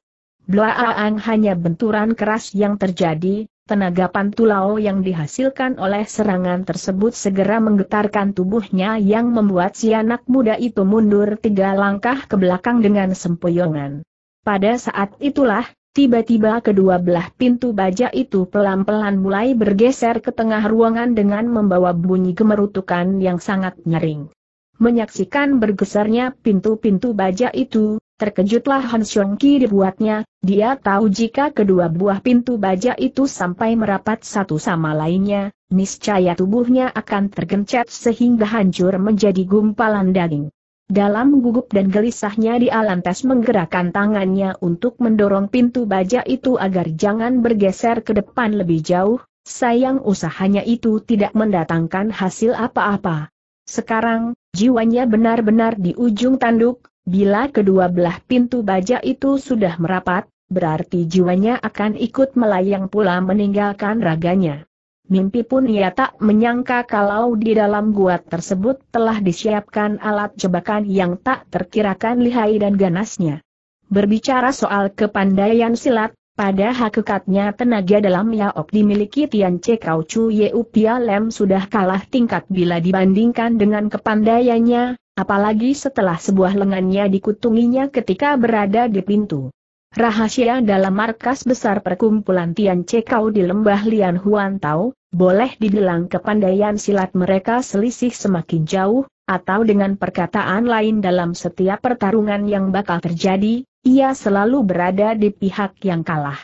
Blaang hanya benturan keras yang terjadi, Tenaga pantulau yang dihasilkan oleh serangan tersebut segera menggetarkan tubuhnya yang membuat si anak muda itu mundur tiga langkah ke belakang dengan sempoyongan. Pada saat itulah, tiba-tiba kedua belah pintu baja itu pelan-pelan mulai bergeser ke tengah ruangan dengan membawa bunyi gemerutukan yang sangat nyering. Menyaksikan bergesernya pintu-pintu baja itu, Terkejutlah Han Ki dibuatnya, dia tahu jika kedua buah pintu baja itu sampai merapat satu sama lainnya, niscaya tubuhnya akan tergencet sehingga hancur menjadi gumpalan daging. Dalam gugup dan gelisahnya dia lantas menggerakkan tangannya untuk mendorong pintu baja itu agar jangan bergeser ke depan lebih jauh, sayang usahanya itu tidak mendatangkan hasil apa-apa. Sekarang, jiwanya benar-benar di ujung tanduk, Bila kedua belah pintu baja itu sudah merapat, berarti jiwanya akan ikut melayang pula meninggalkan raganya. Mimpi pun ia tak menyangka kalau di dalam gua tersebut telah disiapkan alat jebakan yang tak terkirakan lihai dan ganasnya. Berbicara soal kepandaian silat, pada hakikatnya tenaga dalam Yaok dimiliki Tian Che Kau Chu Yeu Pia Lem sudah kalah tingkat bila dibandingkan dengan kepandaiannya, apalagi setelah sebuah lengannya dikutunginya ketika berada di pintu. Rahasia dalam markas besar perkumpulan Tian Cekau di lembah Lian Huan Tao, boleh dibilang kepandaian silat mereka selisih semakin jauh, atau dengan perkataan lain dalam setiap pertarungan yang bakal terjadi, ia selalu berada di pihak yang kalah.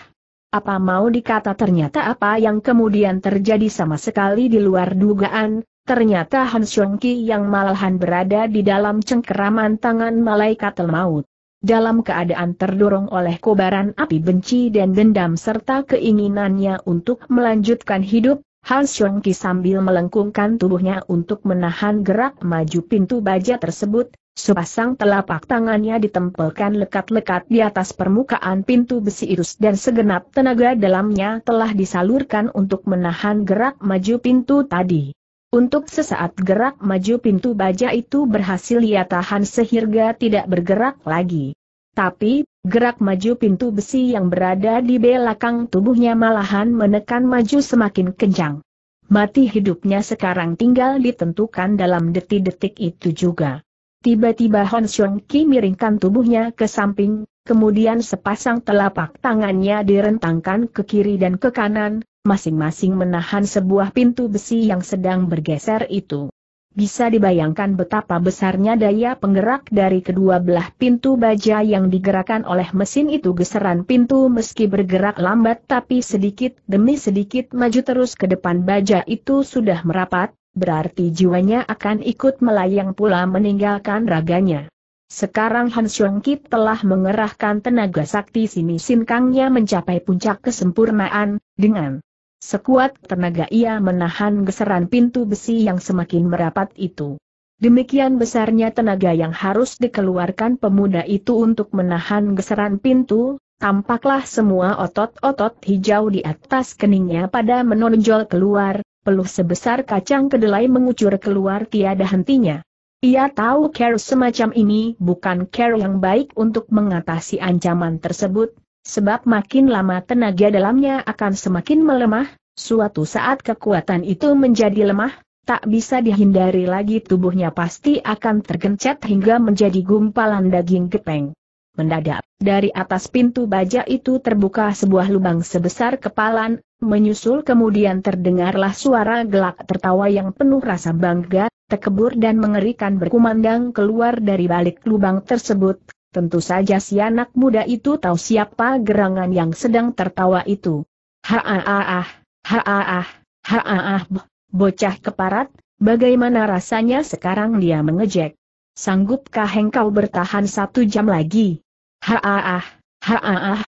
Apa mau dikata ternyata apa yang kemudian terjadi sama sekali di luar dugaan, Ternyata Han Ki yang malahan berada di dalam cengkeraman tangan malaikat maut. Dalam keadaan terdorong oleh kobaran api benci dan dendam serta keinginannya untuk melanjutkan hidup, Han Ki sambil melengkungkan tubuhnya untuk menahan gerak maju pintu baja tersebut, Sepasang telapak tangannya ditempelkan lekat-lekat di atas permukaan pintu besi irus dan segenap tenaga dalamnya telah disalurkan untuk menahan gerak maju pintu tadi. Untuk sesaat gerak maju pintu baja itu berhasil ia tahan sehingga tidak bergerak lagi. Tapi, gerak maju pintu besi yang berada di belakang tubuhnya malahan menekan maju semakin kencang. Mati hidupnya sekarang tinggal ditentukan dalam detik-detik itu juga. Tiba-tiba Hon Xiong Ki miringkan tubuhnya ke samping, kemudian sepasang telapak tangannya direntangkan ke kiri dan ke kanan, masing-masing menahan sebuah pintu besi yang sedang bergeser itu. Bisa dibayangkan betapa besarnya daya penggerak dari kedua belah pintu baja yang digerakkan oleh mesin itu geseran pintu meski bergerak lambat tapi sedikit demi sedikit maju terus ke depan baja itu sudah merapat, berarti jiwanya akan ikut melayang pula meninggalkan raganya. Sekarang Han Xiong Kit telah mengerahkan tenaga sakti sini sinkangnya mencapai puncak kesempurnaan, dengan Sekuat tenaga ia menahan geseran pintu besi yang semakin merapat itu. Demikian besarnya tenaga yang harus dikeluarkan pemuda itu untuk menahan geseran pintu, tampaklah semua otot-otot hijau di atas keningnya pada menonjol keluar, peluh sebesar kacang kedelai mengucur keluar tiada hentinya. Ia tahu care semacam ini bukan care yang baik untuk mengatasi ancaman tersebut, Sebab makin lama tenaga dalamnya akan semakin melemah, suatu saat kekuatan itu menjadi lemah, tak bisa dihindari lagi tubuhnya pasti akan tergencet hingga menjadi gumpalan daging gepeng. Mendadak, dari atas pintu baja itu terbuka sebuah lubang sebesar kepalan, menyusul kemudian terdengarlah suara gelak tertawa yang penuh rasa bangga, tekebur dan mengerikan berkumandang keluar dari balik lubang tersebut, Tentu saja si anak muda itu tahu siapa gerangan yang sedang tertawa itu. ha-ah-ah, bocah keparat, bagaimana rasanya sekarang dia mengejek? Sanggupkah engkau bertahan satu jam lagi? ha-ah-ah,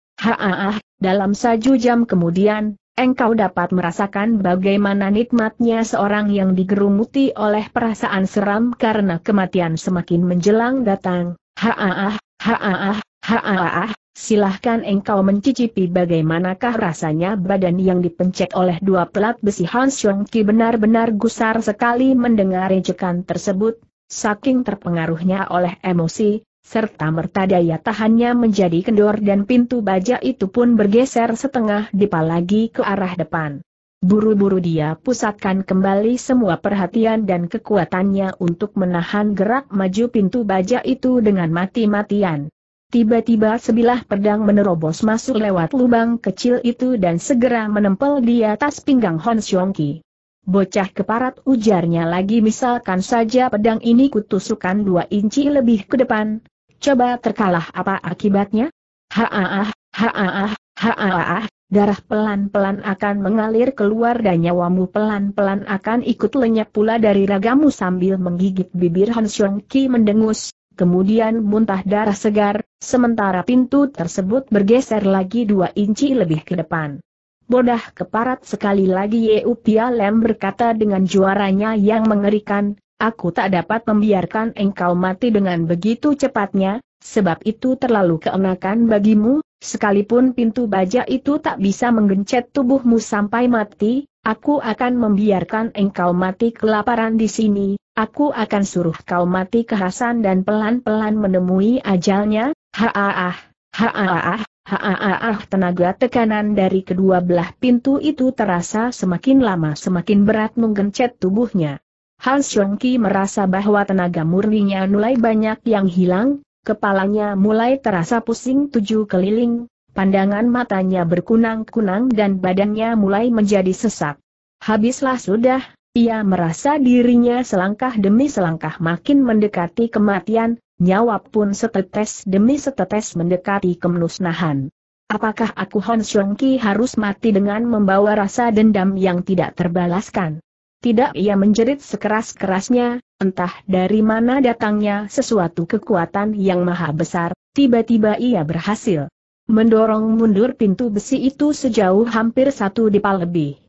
dalam satu jam kemudian, engkau dapat merasakan bagaimana nikmatnya seorang yang digerumuti oleh perasaan seram karena kematian semakin menjelang datang. Ha-ah-ah, Haaah, haaah, silahkan engkau mencicipi bagaimanakah rasanya badan yang dipencet oleh dua pelat besi Hans Ki benar-benar gusar sekali mendengar ejekan tersebut, saking terpengaruhnya oleh emosi, serta merta daya tahannya menjadi kendor dan pintu baja itu pun bergeser setengah dipalagi ke arah depan. Buru-buru dia pusatkan kembali semua perhatian dan kekuatannya untuk menahan gerak maju pintu baja itu dengan mati-matian. Tiba-tiba sebilah pedang menerobos masuk lewat lubang kecil itu dan segera menempel di atas pinggang Hon Xiongki. Bocah keparat ujarnya lagi misalkan saja pedang ini kutusukan dua inci lebih ke depan. Coba terkalah apa akibatnya? Haaah, haaah, ah Darah pelan-pelan akan mengalir keluar dan nyawamu pelan-pelan akan ikut lenyap pula dari ragamu sambil menggigit bibir Han Xiong Ki mendengus, kemudian muntah darah segar, sementara pintu tersebut bergeser lagi dua inci lebih ke depan. Bodah keparat sekali lagi Yeu Pia Lem berkata dengan juaranya yang mengerikan, aku tak dapat membiarkan engkau mati dengan begitu cepatnya, sebab itu terlalu keenakan bagimu, sekalipun pintu baja itu tak bisa menggencet tubuhmu sampai mati, aku akan membiarkan engkau mati kelaparan di sini, aku akan suruh kau mati kehasan dan pelan-pelan menemui ajalnya, haaah, haaah, haaah tenaga tekanan dari kedua belah pintu itu terasa semakin lama semakin berat menggencet tubuhnya. Hans Yongki merasa bahwa tenaga murninya mulai banyak yang hilang, Kepalanya mulai terasa pusing tujuh keliling, pandangan matanya berkunang-kunang dan badannya mulai menjadi sesak. Habislah sudah, ia merasa dirinya selangkah demi selangkah makin mendekati kematian, nyawa pun setetes demi setetes mendekati kemusnahan. Apakah aku Hon Ki harus mati dengan membawa rasa dendam yang tidak terbalaskan? Tidak ia menjerit sekeras-kerasnya, Entah dari mana datangnya sesuatu kekuatan yang maha besar, tiba-tiba ia berhasil mendorong mundur pintu besi itu sejauh hampir satu dipal lebih.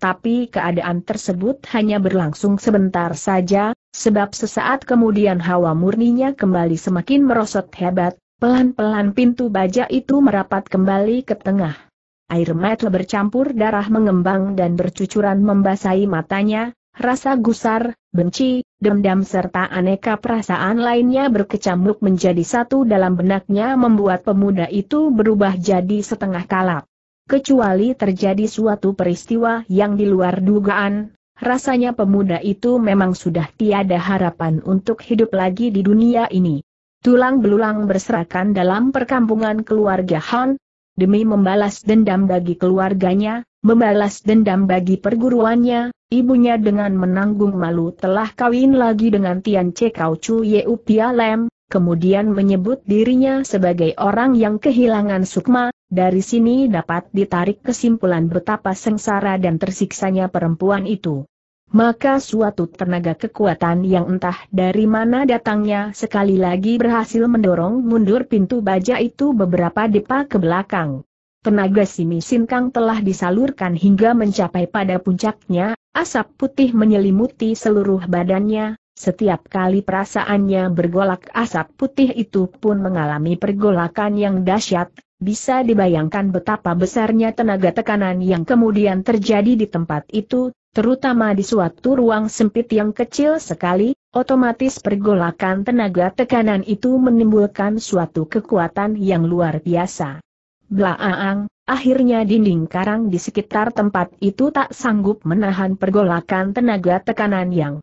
Tapi keadaan tersebut hanya berlangsung sebentar saja, sebab sesaat kemudian hawa murninya kembali semakin merosot hebat, pelan-pelan pintu baja itu merapat kembali ke tengah. Air mata bercampur darah mengembang dan bercucuran membasahi matanya, Rasa gusar, benci, dendam serta aneka perasaan lainnya berkecamuk menjadi satu dalam benaknya membuat pemuda itu berubah jadi setengah kalap. Kecuali terjadi suatu peristiwa yang di luar dugaan, rasanya pemuda itu memang sudah tiada harapan untuk hidup lagi di dunia ini. Tulang belulang berserakan dalam perkampungan keluarga Han, demi membalas dendam bagi keluarganya, membalas dendam bagi perguruannya, ibunya dengan menanggung malu telah kawin lagi dengan Tian Che Kau Chu Yeupia Pia Lem, kemudian menyebut dirinya sebagai orang yang kehilangan sukma, dari sini dapat ditarik kesimpulan betapa sengsara dan tersiksanya perempuan itu. Maka suatu tenaga kekuatan yang entah dari mana datangnya sekali lagi berhasil mendorong mundur pintu baja itu beberapa depa ke belakang. Tenaga Simi Sinkang telah disalurkan hingga mencapai pada puncaknya, asap putih menyelimuti seluruh badannya, setiap kali perasaannya bergolak asap putih itu pun mengalami pergolakan yang dahsyat, bisa dibayangkan betapa besarnya tenaga tekanan yang kemudian terjadi di tempat itu, terutama di suatu ruang sempit yang kecil sekali, otomatis pergolakan tenaga tekanan itu menimbulkan suatu kekuatan yang luar biasa. Blaaang, akhirnya dinding karang di sekitar tempat itu tak sanggup menahan pergolakan tenaga tekanan yang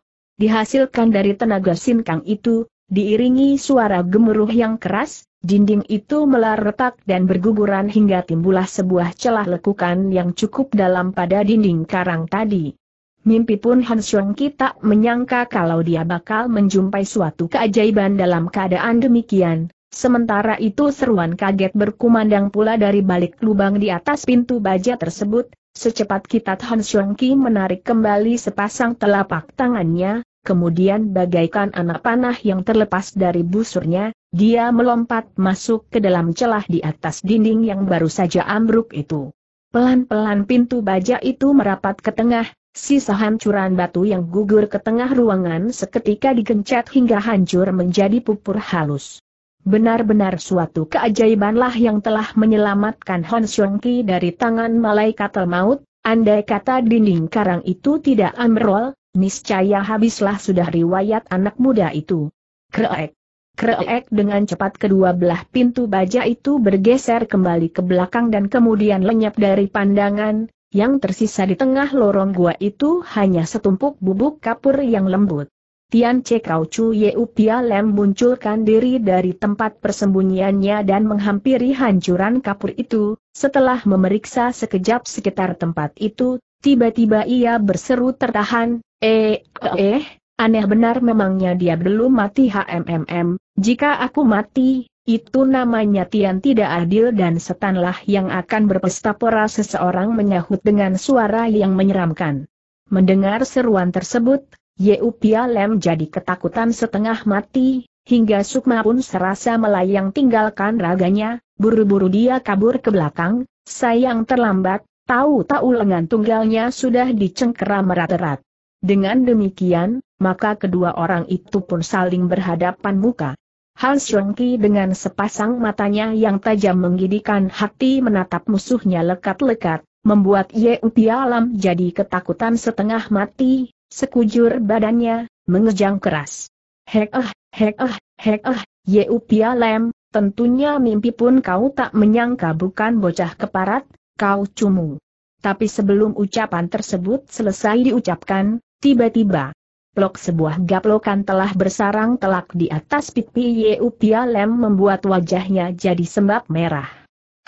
dihasilkan dari tenaga sinkang itu, diiringi suara gemuruh yang keras, dinding itu melar retak dan berguguran hingga timbullah sebuah celah lekukan yang cukup dalam pada dinding karang tadi. Mimpi pun Han Xiong tak menyangka kalau dia bakal menjumpai suatu keajaiban dalam keadaan demikian, Sementara itu seruan kaget berkumandang pula dari balik lubang di atas pintu baja tersebut, secepat kitat Han Ki menarik kembali sepasang telapak tangannya, kemudian bagaikan anak panah yang terlepas dari busurnya, dia melompat masuk ke dalam celah di atas dinding yang baru saja ambruk itu. Pelan-pelan pintu baja itu merapat ke tengah, Sisa hancuran batu yang gugur ke tengah ruangan seketika digencet hingga hancur menjadi pupur halus. Benar-benar suatu keajaibanlah yang telah menyelamatkan Hon Xiong dari tangan malaikat maut, andai kata dinding karang itu tidak amrol, niscaya habislah sudah riwayat anak muda itu. Kreek. Kreek dengan cepat kedua belah pintu baja itu bergeser kembali ke belakang dan kemudian lenyap dari pandangan, yang tersisa di tengah lorong gua itu hanya setumpuk bubuk kapur yang lembut. Tian Che Kau Chu Yeu Pia Lem munculkan diri dari tempat persembunyiannya dan menghampiri hancuran kapur itu, setelah memeriksa sekejap sekitar tempat itu, tiba-tiba ia berseru tertahan, eh, eh, aneh benar memangnya dia belum mati HMMM, jika aku mati, itu namanya Tian tidak adil dan setanlah yang akan berpesta pora seseorang menyahut dengan suara yang menyeramkan. Mendengar seruan tersebut, Yeu Pia Lem jadi ketakutan setengah mati, hingga Sukma pun serasa melayang tinggalkan raganya, buru-buru dia kabur ke belakang, sayang terlambat, tahu-tahu lengan tunggalnya sudah dicengkera merat-erat. Dengan demikian, maka kedua orang itu pun saling berhadapan muka. Han Xiongqi dengan sepasang matanya yang tajam menggidikan hati menatap musuhnya lekat-lekat, membuat Ye Lem jadi ketakutan setengah mati, Sekujur badannya, mengejang keras. Hek ah, hek ah, hek ah, Yeu Pia Lem, tentunya mimpi pun kau tak menyangka bukan bocah keparat, kau cumu. Tapi sebelum ucapan tersebut selesai diucapkan, tiba-tiba, plok sebuah gaplokan telah bersarang telak di atas pipi Yeu Pia Lem membuat wajahnya jadi sembab merah.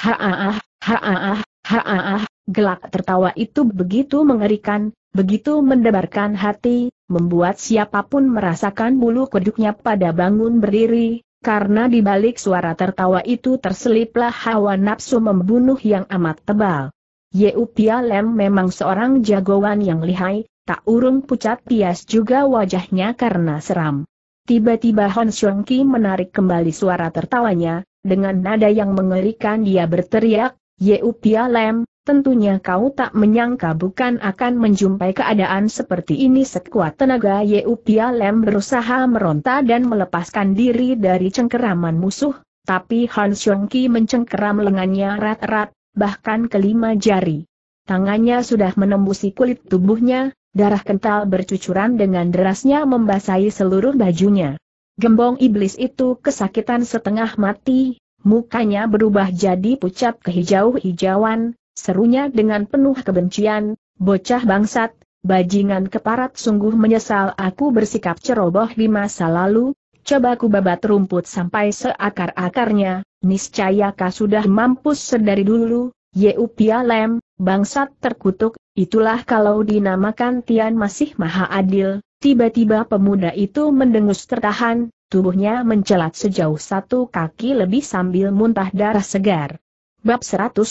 Ha ha ah, ah, ha ah, gelak tertawa itu begitu mengerikan, Begitu mendebarkan hati, membuat siapapun merasakan bulu kuduknya pada bangun berdiri, karena di balik suara tertawa itu terseliplah hawa nafsu membunuh yang amat tebal. Yeupia Lem memang seorang jagoan yang lihai, tak urung pucat pias juga wajahnya karena seram. Tiba-tiba Hon Xiong menarik kembali suara tertawanya, dengan nada yang mengerikan dia berteriak, Yeupia Lem, Tentunya kau tak menyangka bukan akan menjumpai keadaan seperti ini sekuat tenaga Yeu Pia Lem berusaha meronta dan melepaskan diri dari cengkeraman musuh, tapi Han Xiongki mencengkeram lengannya rat-rat, bahkan kelima jari. Tangannya sudah menembusi kulit tubuhnya, darah kental bercucuran dengan derasnya membasahi seluruh bajunya. Gembong iblis itu kesakitan setengah mati, mukanya berubah jadi pucat kehijau-hijauan, Serunya dengan penuh kebencian, bocah bangsat, bajingan keparat sungguh menyesal aku bersikap ceroboh di masa lalu, coba ku babat rumput sampai seakar-akarnya, niscaya kau sudah mampus sedari dulu, Yeu Pialem, bangsat terkutuk, itulah kalau dinamakan Tian masih maha adil, tiba-tiba pemuda itu mendengus tertahan, tubuhnya mencelat sejauh satu kaki lebih sambil muntah darah segar. Bab 105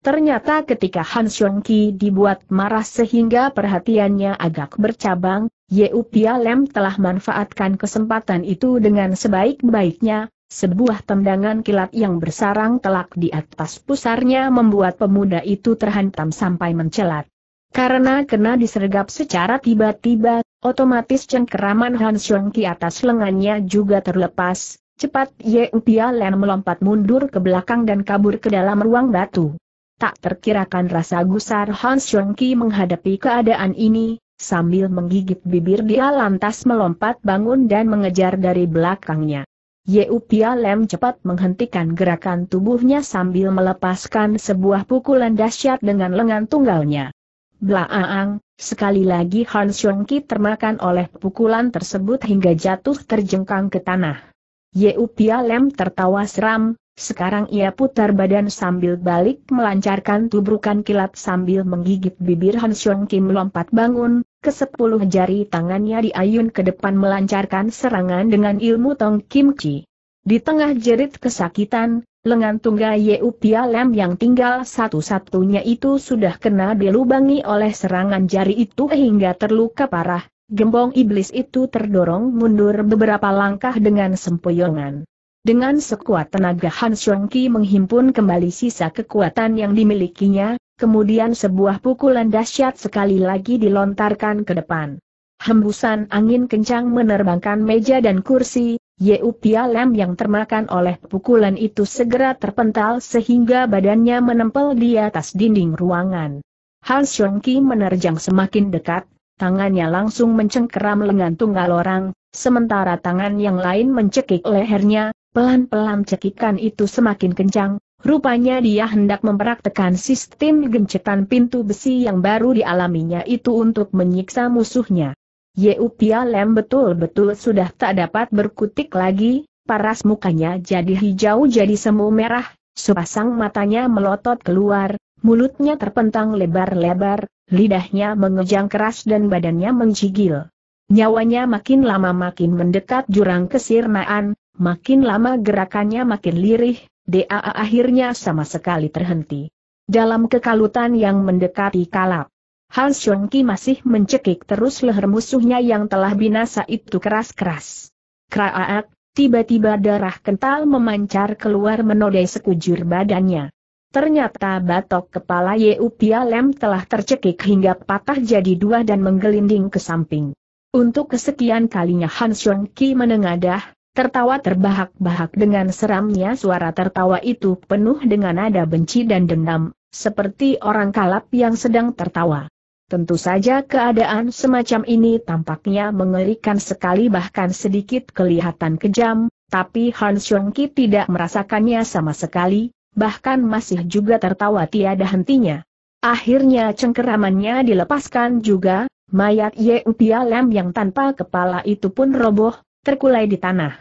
Ternyata ketika Han Xiong Ki dibuat marah sehingga perhatiannya agak bercabang, Yeu Pia Lem telah manfaatkan kesempatan itu dengan sebaik-baiknya, sebuah tendangan kilat yang bersarang telak di atas pusarnya membuat pemuda itu terhantam sampai mencelat. Karena kena disergap secara tiba-tiba, otomatis cengkeraman Han Xiong Ki atas lengannya juga terlepas, cepat Yeu Pia Lem melompat mundur ke belakang dan kabur ke dalam ruang batu. Tak terkirakan rasa gusar Han Shongki menghadapi keadaan ini, sambil menggigit bibir dia lantas melompat bangun dan mengejar dari belakangnya. Yeu Pia Lem cepat menghentikan gerakan tubuhnya sambil melepaskan sebuah pukulan dahsyat dengan lengan tunggalnya. Blaaang, sekali lagi Han Shongki termakan oleh pukulan tersebut hingga jatuh terjengkang ke tanah. Yeu Pia Lem tertawa seram, sekarang ia putar badan sambil balik melancarkan tubrukan kilat sambil menggigit bibir Han Xiong Kim lompat bangun, ke sepuluh jari tangannya diayun ke depan melancarkan serangan dengan ilmu Tong Kim Chi. Di tengah jerit kesakitan, lengan tunggal Yeu Pia Lem yang tinggal satu-satunya itu sudah kena dilubangi oleh serangan jari itu hingga terluka parah, gembong iblis itu terdorong mundur beberapa langkah dengan sempoyongan. Dengan sekuat tenaga Han Ki menghimpun kembali sisa kekuatan yang dimilikinya, kemudian sebuah pukulan dahsyat sekali lagi dilontarkan ke depan. Hembusan angin kencang menerbangkan meja dan kursi, Yeu Pia Lam yang termakan oleh pukulan itu segera terpental sehingga badannya menempel di atas dinding ruangan. Han Ki menerjang semakin dekat, tangannya langsung mencengkeram lengan tunggal orang, sementara tangan yang lain mencekik lehernya, Pelan-pelan cekikan itu semakin kencang, rupanya dia hendak mempraktekan sistem gencetan pintu besi yang baru dialaminya itu untuk menyiksa musuhnya. Pia Lem betul-betul sudah tak dapat berkutik lagi, paras mukanya jadi hijau jadi semu merah, sepasang matanya melotot keluar, mulutnya terpentang lebar-lebar, lidahnya mengejang keras dan badannya menjigil. Nyawanya makin lama makin mendekat jurang kesirnaan, Makin lama gerakannya makin lirih, DAA akhirnya sama sekali terhenti. Dalam kekalutan yang mendekati kalap, Han Ki masih mencekik terus leher musuhnya yang telah binasa itu keras-keras. Kraat, tiba-tiba darah kental memancar keluar menodai sekujur badannya. Ternyata batok kepala Yeu Pia Lem telah tercekik hingga patah jadi dua dan menggelinding ke samping. Untuk kesekian kalinya Han Ki menengadah, Tertawa terbahak-bahak dengan seramnya suara tertawa itu penuh dengan nada benci dan dendam, seperti orang kalap yang sedang tertawa. Tentu saja keadaan semacam ini tampaknya mengerikan sekali bahkan sedikit kelihatan kejam, tapi Han Yongki tidak merasakannya sama sekali, bahkan masih juga tertawa tiada hentinya. Akhirnya cengkeramannya dilepaskan juga, mayat Ye Upia Lem yang tanpa kepala itu pun roboh, terkulai di tanah.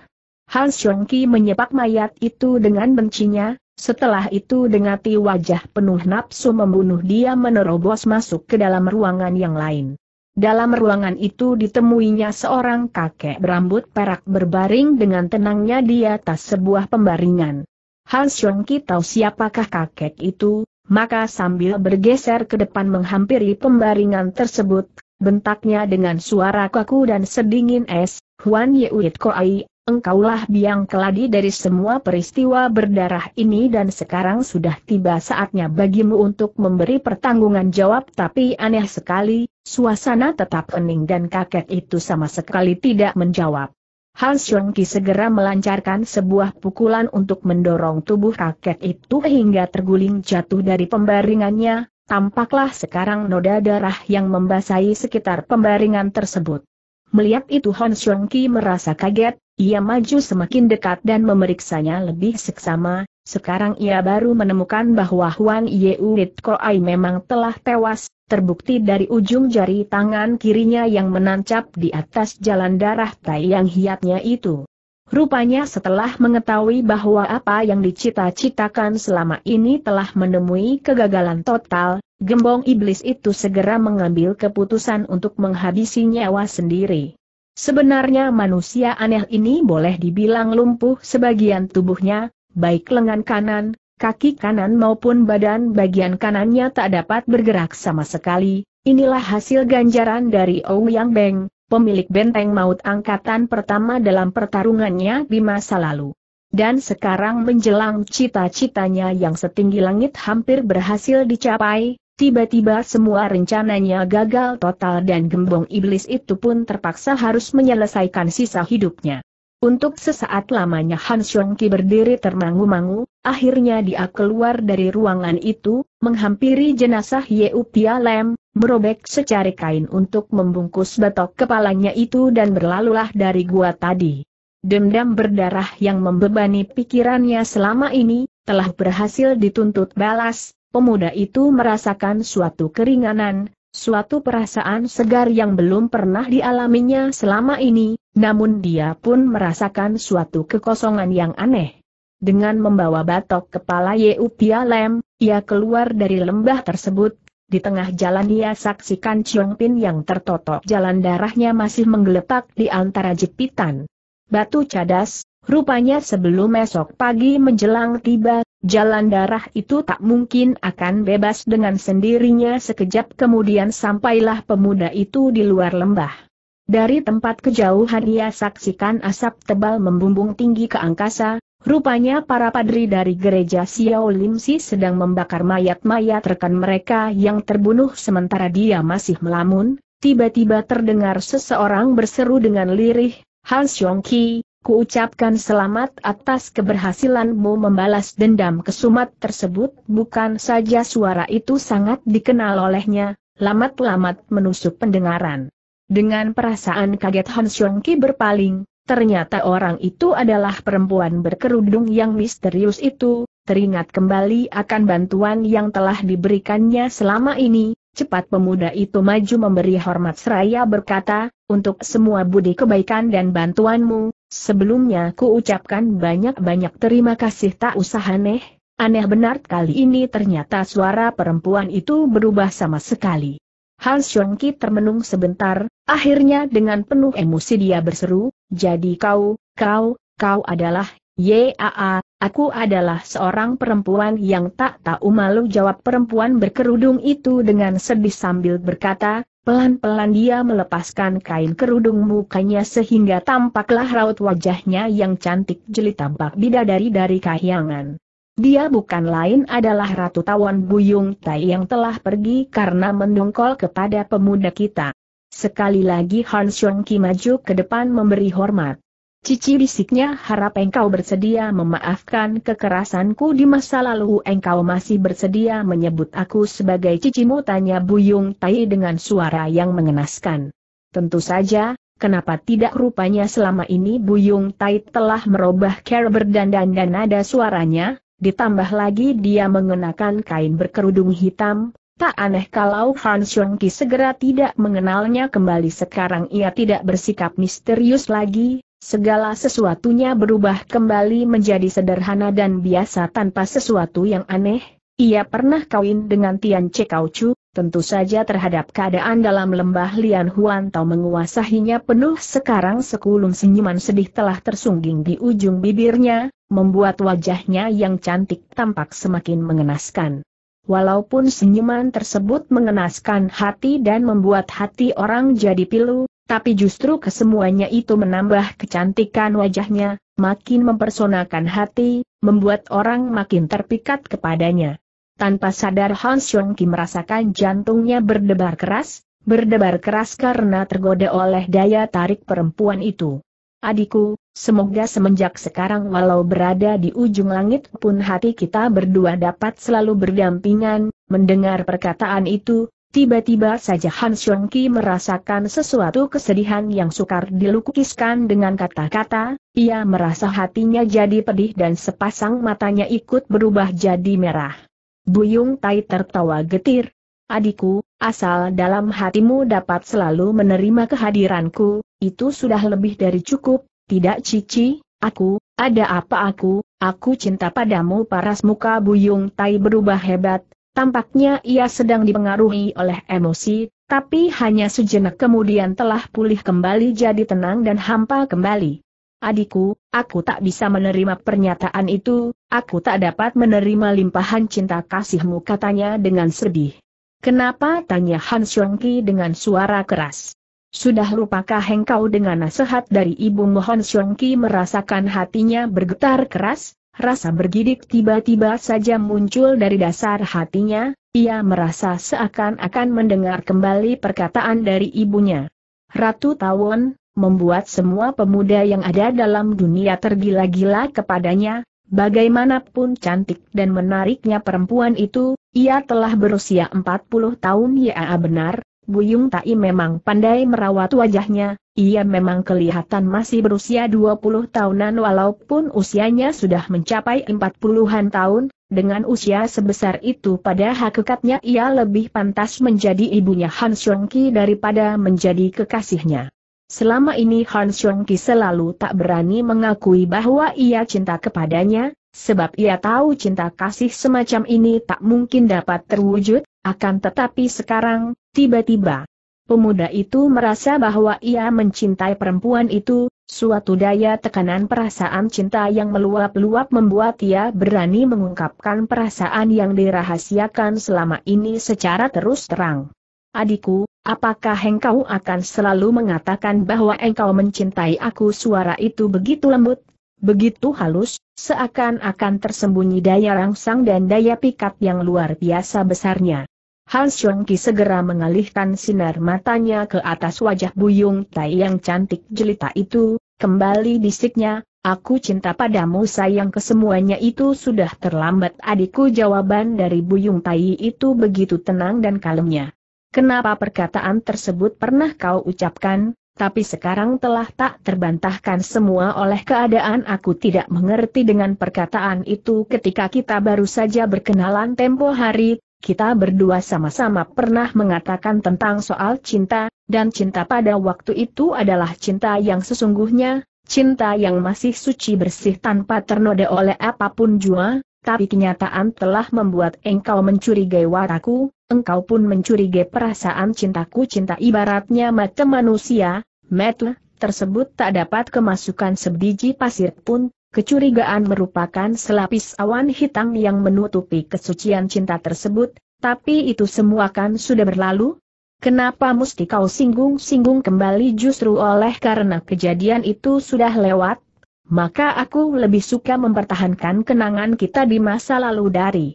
Hans Chongqi menyepak mayat itu dengan bencinya, setelah itu dengati wajah penuh nafsu membunuh dia menerobos masuk ke dalam ruangan yang lain. Dalam ruangan itu ditemuinya seorang kakek berambut perak berbaring dengan tenangnya di atas sebuah pembaringan. Hans Chongqi tahu siapakah kakek itu, maka sambil bergeser ke depan menghampiri pembaringan tersebut, bentaknya dengan suara kaku dan sedingin es, Huan Yeuit Koai, engkaulah biang keladi dari semua peristiwa berdarah ini dan sekarang sudah tiba saatnya bagimu untuk memberi pertanggungan jawab tapi aneh sekali, suasana tetap hening dan kakek itu sama sekali tidak menjawab. Han Xiongki segera melancarkan sebuah pukulan untuk mendorong tubuh kakek itu hingga terguling jatuh dari pembaringannya, Tampaklah sekarang noda darah yang membasahi sekitar pembaringan tersebut. Melihat itu Hon Xiong Ki merasa kaget, ia maju semakin dekat dan memeriksanya lebih seksama, sekarang ia baru menemukan bahwa Huan Yeulit Koai memang telah tewas, terbukti dari ujung jari tangan kirinya yang menancap di atas jalan darah tai yang hiatnya itu. Rupanya setelah mengetahui bahwa apa yang dicita-citakan selama ini telah menemui kegagalan total, gembong iblis itu segera mengambil keputusan untuk menghabisi nyawa sendiri. Sebenarnya manusia aneh ini boleh dibilang lumpuh sebagian tubuhnya, baik lengan kanan, kaki kanan maupun badan bagian kanannya tak dapat bergerak sama sekali, inilah hasil ganjaran dari Ouyang Beng, pemilik benteng maut angkatan pertama dalam pertarungannya di masa lalu. Dan sekarang menjelang cita-citanya yang setinggi langit hampir berhasil dicapai, tiba-tiba semua rencananya gagal total dan gembong iblis itu pun terpaksa harus menyelesaikan sisa hidupnya. Untuk sesaat lamanya Han Ki berdiri termangu-mangu, akhirnya dia keluar dari ruangan itu, menghampiri jenazah U Pia Lem, merobek secari kain untuk membungkus batok kepalanya itu dan berlalulah dari gua tadi. Dendam berdarah yang membebani pikirannya selama ini, telah berhasil dituntut balas, pemuda itu merasakan suatu keringanan, suatu perasaan segar yang belum pernah dialaminya selama ini, namun dia pun merasakan suatu kekosongan yang aneh. Dengan membawa batok kepala Yeu Pia Lem, ia keluar dari lembah tersebut. Di tengah jalan ia saksikan Chiong Pin yang tertotok jalan darahnya masih menggeletak di antara jepitan. Batu cadas, rupanya sebelum esok pagi menjelang tiba, jalan darah itu tak mungkin akan bebas dengan sendirinya sekejap kemudian sampailah pemuda itu di luar lembah. Dari tempat kejauhan ia saksikan asap tebal membumbung tinggi ke angkasa, rupanya para padri dari gereja Xiao Si sedang membakar mayat-mayat rekan mereka yang terbunuh sementara dia masih melamun, tiba-tiba terdengar seseorang berseru dengan lirih, Han Xiong Ki, kuucapkan selamat atas keberhasilanmu membalas dendam kesumat tersebut, bukan saja suara itu sangat dikenal olehnya, lamat-lamat menusuk pendengaran. Dengan perasaan kaget Han Ki berpaling, ternyata orang itu adalah perempuan berkerudung yang misterius itu, teringat kembali akan bantuan yang telah diberikannya selama ini, Cepat pemuda itu maju memberi hormat seraya berkata, untuk semua budi kebaikan dan bantuanmu, sebelumnya ku ucapkan banyak-banyak terima kasih tak usah aneh, aneh benar kali ini ternyata suara perempuan itu berubah sama sekali. Han Ki termenung sebentar, akhirnya dengan penuh emosi dia berseru, jadi kau, kau, kau adalah, Yaa, aku adalah seorang perempuan yang tak tahu malu jawab perempuan berkerudung itu dengan sedih sambil berkata, pelan-pelan dia melepaskan kain kerudung mukanya sehingga tampaklah raut wajahnya yang cantik jelita bak bidadari dari kahyangan. Dia bukan lain adalah Ratu Tawon Buyung Tai yang telah pergi karena mendongkol kepada pemuda kita. Sekali lagi Han Xiong Ki maju ke depan memberi hormat. Cici bisiknya harap engkau bersedia memaafkan kekerasanku di masa lalu engkau masih bersedia menyebut aku sebagai cicimu tanya Buyung Tai dengan suara yang mengenaskan. Tentu saja, Kenapa tidak rupanya selama ini Buyung Tai telah merubah cara berdandan dan nada suaranya, Ditambah lagi dia mengenakan kain berkerudung hitam, tak aneh kalau Han Ki segera tidak mengenalnya kembali sekarang ia tidak bersikap misterius lagi, segala sesuatunya berubah kembali menjadi sederhana dan biasa tanpa sesuatu yang aneh, ia pernah kawin dengan Tian Che Kau Chu, tentu saja terhadap keadaan dalam lembah Lian Huan Tau menguasahinya penuh sekarang sekulum senyuman sedih telah tersungging di ujung bibirnya, membuat wajahnya yang cantik tampak semakin mengenaskan. Walaupun senyuman tersebut mengenaskan hati dan membuat hati orang jadi pilu, tapi justru kesemuanya itu menambah kecantikan wajahnya, makin mempersonakan hati, membuat orang makin terpikat kepadanya. Tanpa sadar Hans Seong Kim merasakan jantungnya berdebar keras, berdebar keras karena tergoda oleh daya tarik perempuan itu. Adikku, semoga semenjak sekarang walau berada di ujung langit pun hati kita berdua dapat selalu berdampingan, mendengar perkataan itu, tiba-tiba saja Han Xiong Ki merasakan sesuatu kesedihan yang sukar dilukiskan dengan kata-kata, ia merasa hatinya jadi pedih dan sepasang matanya ikut berubah jadi merah. Buyung Tai tertawa getir. Adikku, asal dalam hatimu dapat selalu menerima kehadiranku, itu sudah lebih dari cukup, tidak cici, aku, ada apa aku, aku cinta padamu paras muka Buyung Tai berubah hebat, tampaknya ia sedang dipengaruhi oleh emosi, tapi hanya sejenak kemudian telah pulih kembali jadi tenang dan hampa kembali. Adikku, aku tak bisa menerima pernyataan itu, aku tak dapat menerima limpahan cinta kasihmu katanya dengan sedih. Kenapa? tanya Han Shuangki dengan suara keras. Sudah lupakah engkau dengan nasihat dari Ibu Mohon Xiongki merasakan hatinya bergetar keras, rasa bergidik tiba-tiba saja muncul dari dasar hatinya, ia merasa seakan-akan mendengar kembali perkataan dari ibunya. Ratu Tawon, membuat semua pemuda yang ada dalam dunia tergila-gila kepadanya, bagaimanapun cantik dan menariknya perempuan itu, ia telah berusia 40 tahun ya benar, Buyung Tai memang pandai merawat wajahnya, ia memang kelihatan masih berusia 20 tahunan walaupun usianya sudah mencapai 40-an tahun, dengan usia sebesar itu pada hakikatnya ia lebih pantas menjadi ibunya Han Ki daripada menjadi kekasihnya. Selama ini Han Ki selalu tak berani mengakui bahwa ia cinta kepadanya, sebab ia tahu cinta kasih semacam ini tak mungkin dapat terwujud, akan tetapi sekarang, tiba-tiba, pemuda itu merasa bahwa ia mencintai perempuan itu, suatu daya tekanan perasaan cinta yang meluap-luap membuat ia berani mengungkapkan perasaan yang dirahasiakan selama ini secara terus terang. Adikku, apakah engkau akan selalu mengatakan bahwa engkau mencintai aku suara itu begitu lembut, Begitu halus, seakan-akan tersembunyi daya rangsang dan daya pikat yang luar biasa besarnya. Hans Xiongki segera mengalihkan sinar matanya ke atas wajah Buyung Tai yang cantik jelita itu, kembali bisiknya, Aku cinta padamu sayang kesemuanya itu sudah terlambat adikku jawaban dari Buyung Tai itu begitu tenang dan kalemnya. Kenapa perkataan tersebut pernah kau ucapkan, tapi sekarang telah tak terbantahkan semua oleh keadaan aku tidak mengerti dengan perkataan itu ketika kita baru saja berkenalan tempo hari, kita berdua sama-sama pernah mengatakan tentang soal cinta, dan cinta pada waktu itu adalah cinta yang sesungguhnya, cinta yang masih suci bersih tanpa ternoda oleh apapun jua, tapi kenyataan telah membuat engkau mencurigai wataku, engkau pun mencurigai perasaan cintaku cinta ibaratnya mata manusia, metu, tersebut tak dapat kemasukan sebiji pasir pun, kecurigaan merupakan selapis awan hitam yang menutupi kesucian cinta tersebut, tapi itu semua kan sudah berlalu? Kenapa mesti kau singgung-singgung kembali justru oleh karena kejadian itu sudah lewat? Maka aku lebih suka mempertahankan kenangan kita di masa lalu dari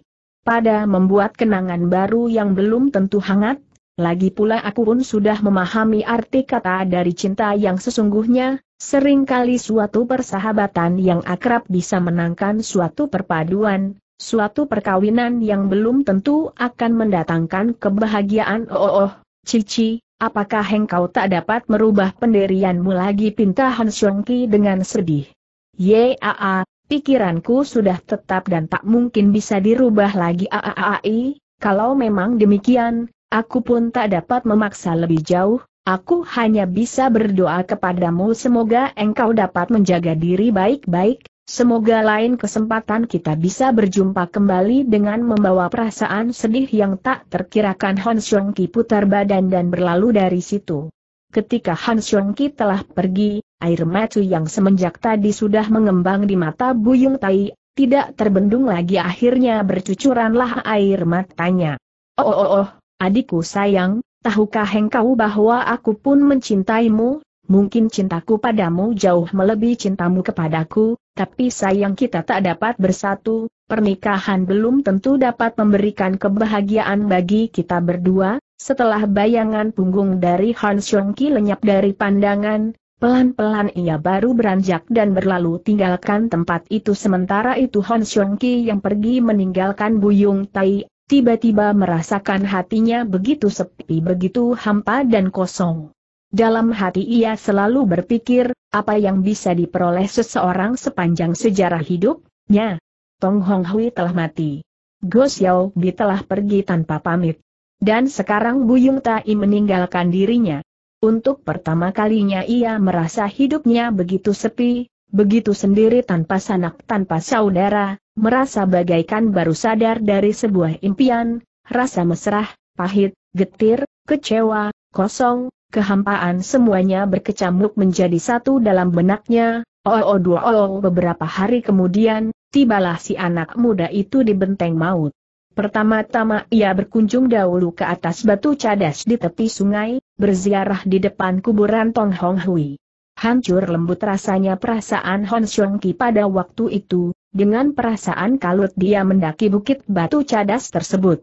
pada membuat kenangan baru yang belum tentu hangat, lagi pula aku pun sudah memahami arti kata dari cinta yang sesungguhnya, seringkali suatu persahabatan yang akrab bisa menangkan suatu perpaduan, suatu perkawinan yang belum tentu akan mendatangkan kebahagiaan. Oh, oh, oh Cici, apakah engkau tak dapat merubah pendirianmu lagi? Pinta Han Xiongki dengan sedih. Yaa, pikiranku sudah tetap dan tak mungkin bisa dirubah lagi. Aaai, kalau memang demikian, Aku pun tak dapat memaksa lebih jauh, aku hanya bisa berdoa kepadamu semoga engkau dapat menjaga diri baik-baik, semoga lain kesempatan kita bisa berjumpa kembali dengan membawa perasaan sedih yang tak terkirakan Han Xiong Ki putar badan dan berlalu dari situ. Ketika Han Xiong Ki telah pergi, air mata yang semenjak tadi sudah mengembang di mata Buyung Tai, tidak terbendung lagi akhirnya bercucuranlah air matanya. Oh oh oh, oh. Adikku sayang, tahukah engkau bahwa aku pun mencintaimu, mungkin cintaku padamu jauh melebihi cintamu kepadaku, tapi sayang kita tak dapat bersatu, pernikahan belum tentu dapat memberikan kebahagiaan bagi kita berdua, setelah bayangan punggung dari Han Ki lenyap dari pandangan, Pelan-pelan ia baru beranjak dan berlalu tinggalkan tempat itu sementara itu Hans Ki yang pergi meninggalkan Buyung Tai tiba-tiba merasakan hatinya begitu sepi begitu hampa dan kosong. Dalam hati ia selalu berpikir, apa yang bisa diperoleh seseorang sepanjang sejarah hidupnya? Tong Hong Hui telah mati. Go Xiao Bi telah pergi tanpa pamit. Dan sekarang Buyung Tai meninggalkan dirinya. Untuk pertama kalinya ia merasa hidupnya begitu sepi, begitu sendiri tanpa sanak tanpa saudara, merasa bagaikan baru sadar dari sebuah impian, rasa mesra, pahit, getir, kecewa, kosong, kehampaan semuanya berkecamuk menjadi satu dalam benaknya, oh, oh dua oh beberapa hari kemudian, tibalah si anak muda itu di benteng maut. Pertama-tama ia berkunjung dahulu ke atas batu cadas di tepi sungai, berziarah di depan kuburan Tong Hong Hui. Hancur lembut rasanya perasaan Hon Xiong Ki pada waktu itu, dengan perasaan kalut dia mendaki bukit batu cadas tersebut.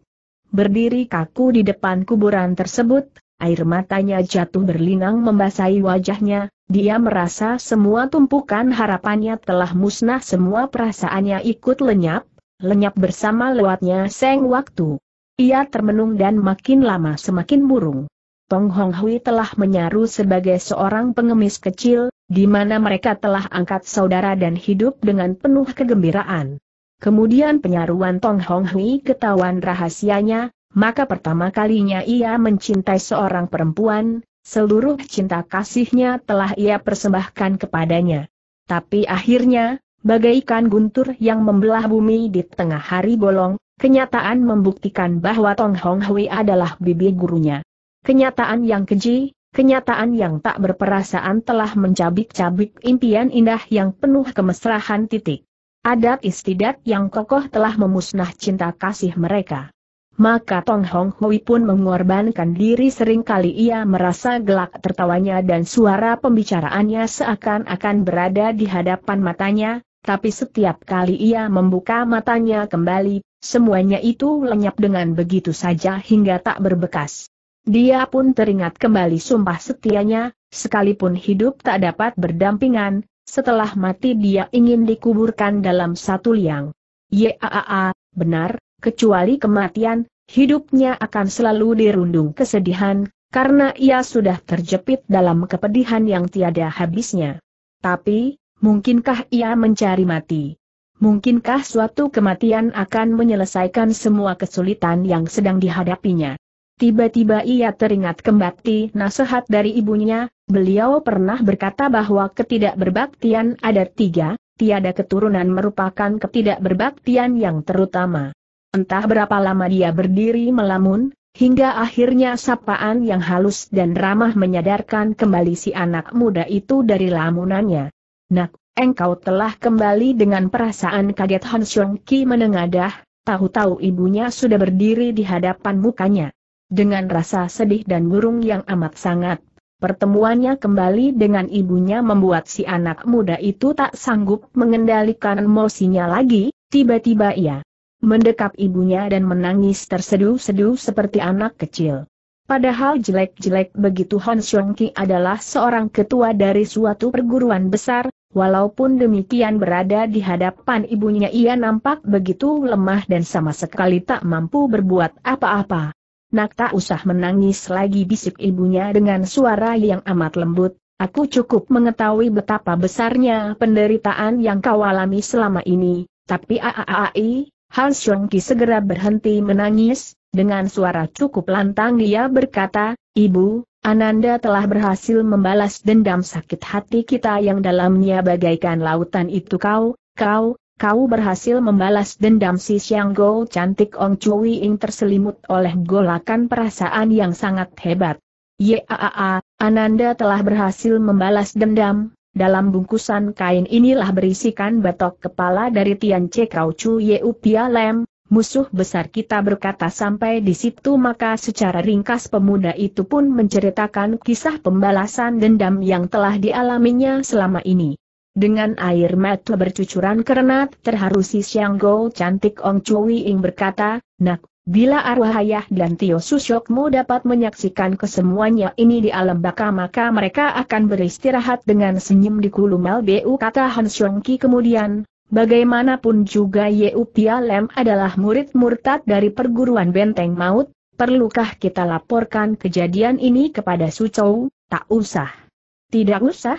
Berdiri kaku di depan kuburan tersebut, air matanya jatuh berlinang membasahi wajahnya, dia merasa semua tumpukan harapannya telah musnah semua perasaannya ikut lenyap, lenyap bersama lewatnya seng waktu. Ia termenung dan makin lama semakin burung. Tong Hong Hui telah menyaru sebagai seorang pengemis kecil, di mana mereka telah angkat saudara dan hidup dengan penuh kegembiraan. Kemudian penyaruan Tong Hong Hui ketahuan rahasianya, maka pertama kalinya ia mencintai seorang perempuan, seluruh cinta kasihnya telah ia persembahkan kepadanya. Tapi akhirnya, bagaikan guntur yang membelah bumi di tengah hari bolong, kenyataan membuktikan bahwa Tong Hong Hui adalah bibi gurunya. Kenyataan yang keji, kenyataan yang tak berperasaan telah mencabik-cabik impian indah yang penuh kemesrahan titik. Adat istiadat yang kokoh telah memusnah cinta kasih mereka. Maka Tong Hong Hui pun mengorbankan diri seringkali ia merasa gelak tertawanya dan suara pembicaraannya seakan-akan berada di hadapan matanya, tapi setiap kali ia membuka matanya kembali, semuanya itu lenyap dengan begitu saja hingga tak berbekas. Dia pun teringat kembali sumpah setianya, sekalipun hidup tak dapat berdampingan, setelah mati dia ingin dikuburkan dalam satu liang. Yaa, benar, kecuali kematian, hidupnya akan selalu dirundung kesedihan, karena ia sudah terjepit dalam kepedihan yang tiada habisnya. Tapi, mungkinkah ia mencari mati? Mungkinkah suatu kematian akan menyelesaikan semua kesulitan yang sedang dihadapinya? Tiba-tiba ia teringat kembali nasihat dari ibunya, beliau pernah berkata bahwa ketidakberbaktian ada tiga, tiada keturunan merupakan ketidakberbaktian yang terutama. Entah berapa lama dia berdiri melamun, Hingga akhirnya sapaan yang halus dan ramah menyadarkan kembali si anak muda itu dari lamunannya. Nak, engkau telah kembali dengan perasaan kaget Han Xiong Ki menengadah, tahu-tahu ibunya sudah berdiri di hadapan mukanya dengan rasa sedih dan burung yang amat sangat. Pertemuannya kembali dengan ibunya membuat si anak muda itu tak sanggup mengendalikan emosinya lagi, tiba-tiba ia mendekap ibunya dan menangis terseduh-seduh seperti anak kecil. Padahal jelek-jelek begitu Hon Xiong Ki adalah seorang ketua dari suatu perguruan besar, walaupun demikian berada di hadapan ibunya ia nampak begitu lemah dan sama sekali tak mampu berbuat apa-apa. Nak tak usah menangis lagi bisik ibunya dengan suara yang amat lembut, aku cukup mengetahui betapa besarnya penderitaan yang kau alami selama ini, tapi aaai, Han Xiongki segera berhenti menangis, dengan suara cukup lantang dia berkata, Ibu, Ananda telah berhasil membalas dendam sakit hati kita yang dalamnya bagaikan lautan itu kau, kau, kau berhasil membalas dendam si Xiang Go cantik Ong Chui Ing terselimut oleh golakan perasaan yang sangat hebat. Yaa, Ananda telah berhasil membalas dendam, dalam bungkusan kain inilah berisikan batok kepala dari Tian Che Kau Chu Yeu Pia Lem, musuh besar kita berkata sampai di situ maka secara ringkas pemuda itu pun menceritakan kisah pembalasan dendam yang telah dialaminya selama ini. Dengan air mata bercucuran karena terharu si Xiang cantik Ong Chui Ing berkata, Nak, bila arwah ayah dan Tio Susyokmu dapat menyaksikan kesemuanya ini di alam baka maka mereka akan beristirahat dengan senyum di Kulumal Bu kata Han Xiong kemudian, bagaimanapun juga Yeu Pia Lem adalah murid murtad dari perguruan benteng maut, perlukah kita laporkan kejadian ini kepada Su Chou? Tak usah. Tidak usah,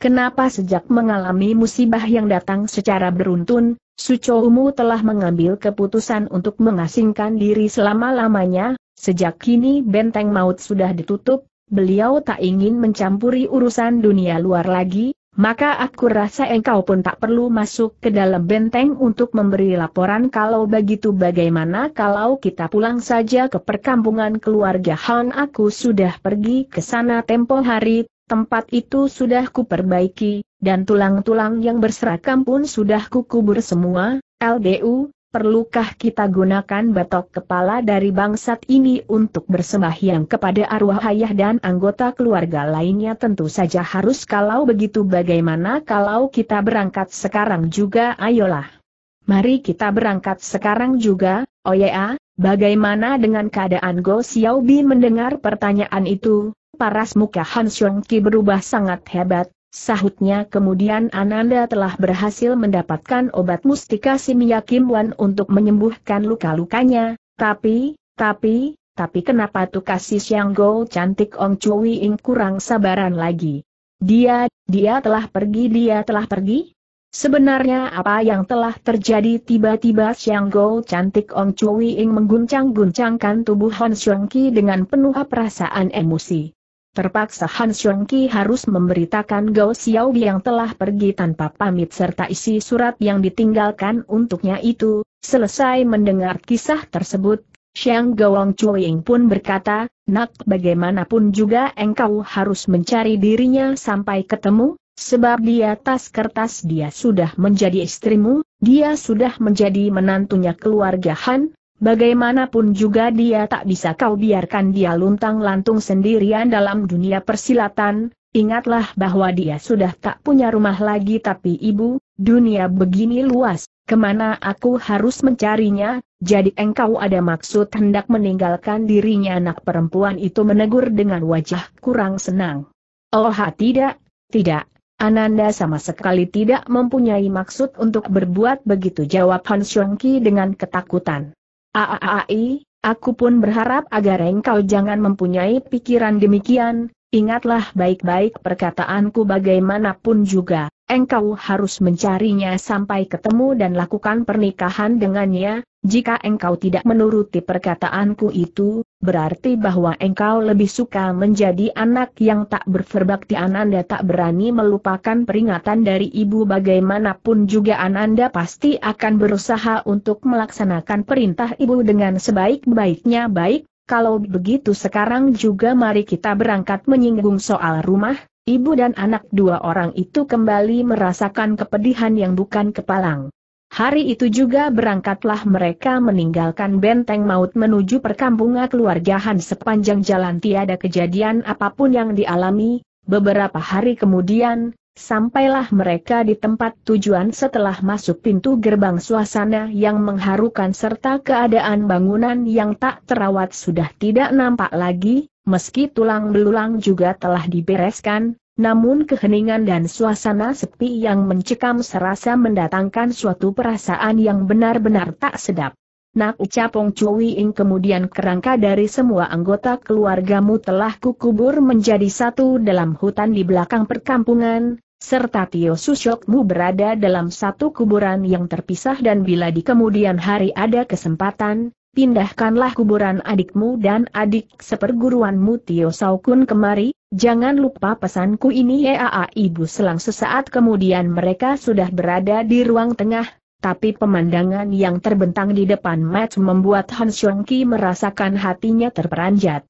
Kenapa sejak mengalami musibah yang datang secara beruntun, Sucoumu telah mengambil keputusan untuk mengasingkan diri selama-lamanya, sejak kini benteng maut sudah ditutup, beliau tak ingin mencampuri urusan dunia luar lagi, maka aku rasa engkau pun tak perlu masuk ke dalam benteng untuk memberi laporan kalau begitu bagaimana kalau kita pulang saja ke perkampungan keluarga Han aku sudah pergi ke sana tempo hari, Tempat itu sudah kuperbaiki, dan tulang-tulang yang berserakan pun sudah kukubur semua, LDU, perlukah kita gunakan batok kepala dari bangsat ini untuk bersembahyang kepada arwah ayah dan anggota keluarga lainnya tentu saja harus kalau begitu bagaimana kalau kita berangkat sekarang juga ayolah. Mari kita berangkat sekarang juga, oh ya, bagaimana dengan keadaan Go Xiaobi mendengar pertanyaan itu, paras muka Han Xiong Ki berubah sangat hebat, sahutnya kemudian Ananda telah berhasil mendapatkan obat mustika Simia Kim Wan untuk menyembuhkan luka-lukanya, tapi, tapi, tapi kenapa tuh kasih Xiang Go cantik Ong Chui Ing kurang sabaran lagi? Dia, dia telah pergi dia telah pergi? Sebenarnya apa yang telah terjadi tiba-tiba Xiang Go cantik Ong Chui Ing mengguncang-guncangkan tubuh Han Xiong Ki dengan penuh perasaan emosi. Terpaksa Han Ki harus memberitakan Gao Xiao yang telah pergi tanpa pamit serta isi surat yang ditinggalkan untuknya itu. Selesai mendengar kisah tersebut, Xiang Gawang Chuying pun berkata, Nak bagaimanapun juga engkau harus mencari dirinya sampai ketemu, sebab di atas kertas dia sudah menjadi istrimu, dia sudah menjadi menantunya keluarga Han, Bagaimanapun juga dia tak bisa kau biarkan dia luntang-lantung sendirian dalam dunia persilatan, ingatlah bahwa dia sudah tak punya rumah lagi tapi ibu, dunia begini luas, kemana aku harus mencarinya, jadi engkau ada maksud hendak meninggalkan dirinya anak perempuan itu menegur dengan wajah kurang senang. Oh tidak, tidak, Ananda sama sekali tidak mempunyai maksud untuk berbuat begitu jawab Han Ki dengan ketakutan. Aaai, aku pun berharap agar engkau jangan mempunyai pikiran demikian, ingatlah baik-baik perkataanku bagaimanapun juga, engkau harus mencarinya sampai ketemu dan lakukan pernikahan dengannya, jika engkau tidak menuruti perkataanku itu, berarti bahwa engkau lebih suka menjadi anak yang tak berferbakti Ananda tak berani melupakan peringatan dari ibu bagaimanapun juga Ananda pasti akan berusaha untuk melaksanakan perintah ibu dengan sebaik-baiknya baik, kalau begitu sekarang juga mari kita berangkat menyinggung soal rumah, ibu dan anak dua orang itu kembali merasakan kepedihan yang bukan kepalang. Hari itu juga berangkatlah mereka meninggalkan benteng maut menuju perkampungan keluarga Han sepanjang jalan tiada kejadian apapun yang dialami, beberapa hari kemudian, sampailah mereka di tempat tujuan setelah masuk pintu gerbang suasana yang mengharukan serta keadaan bangunan yang tak terawat sudah tidak nampak lagi, meski tulang belulang juga telah dibereskan, namun keheningan dan suasana sepi yang mencekam serasa mendatangkan suatu perasaan yang benar-benar tak sedap. Nak Ucapong ing kemudian kerangka dari semua anggota keluargamu telah kukubur menjadi satu dalam hutan di belakang perkampungan, serta Tio Susyokmu berada dalam satu kuburan yang terpisah dan bila di kemudian hari ada kesempatan, pindahkanlah kuburan adikmu dan adik seperguruanmu Tio Saukun kemari, jangan lupa pesanku ini ya ibu selang sesaat kemudian mereka sudah berada di ruang tengah, tapi pemandangan yang terbentang di depan match membuat Han Xiongki merasakan hatinya terperanjat.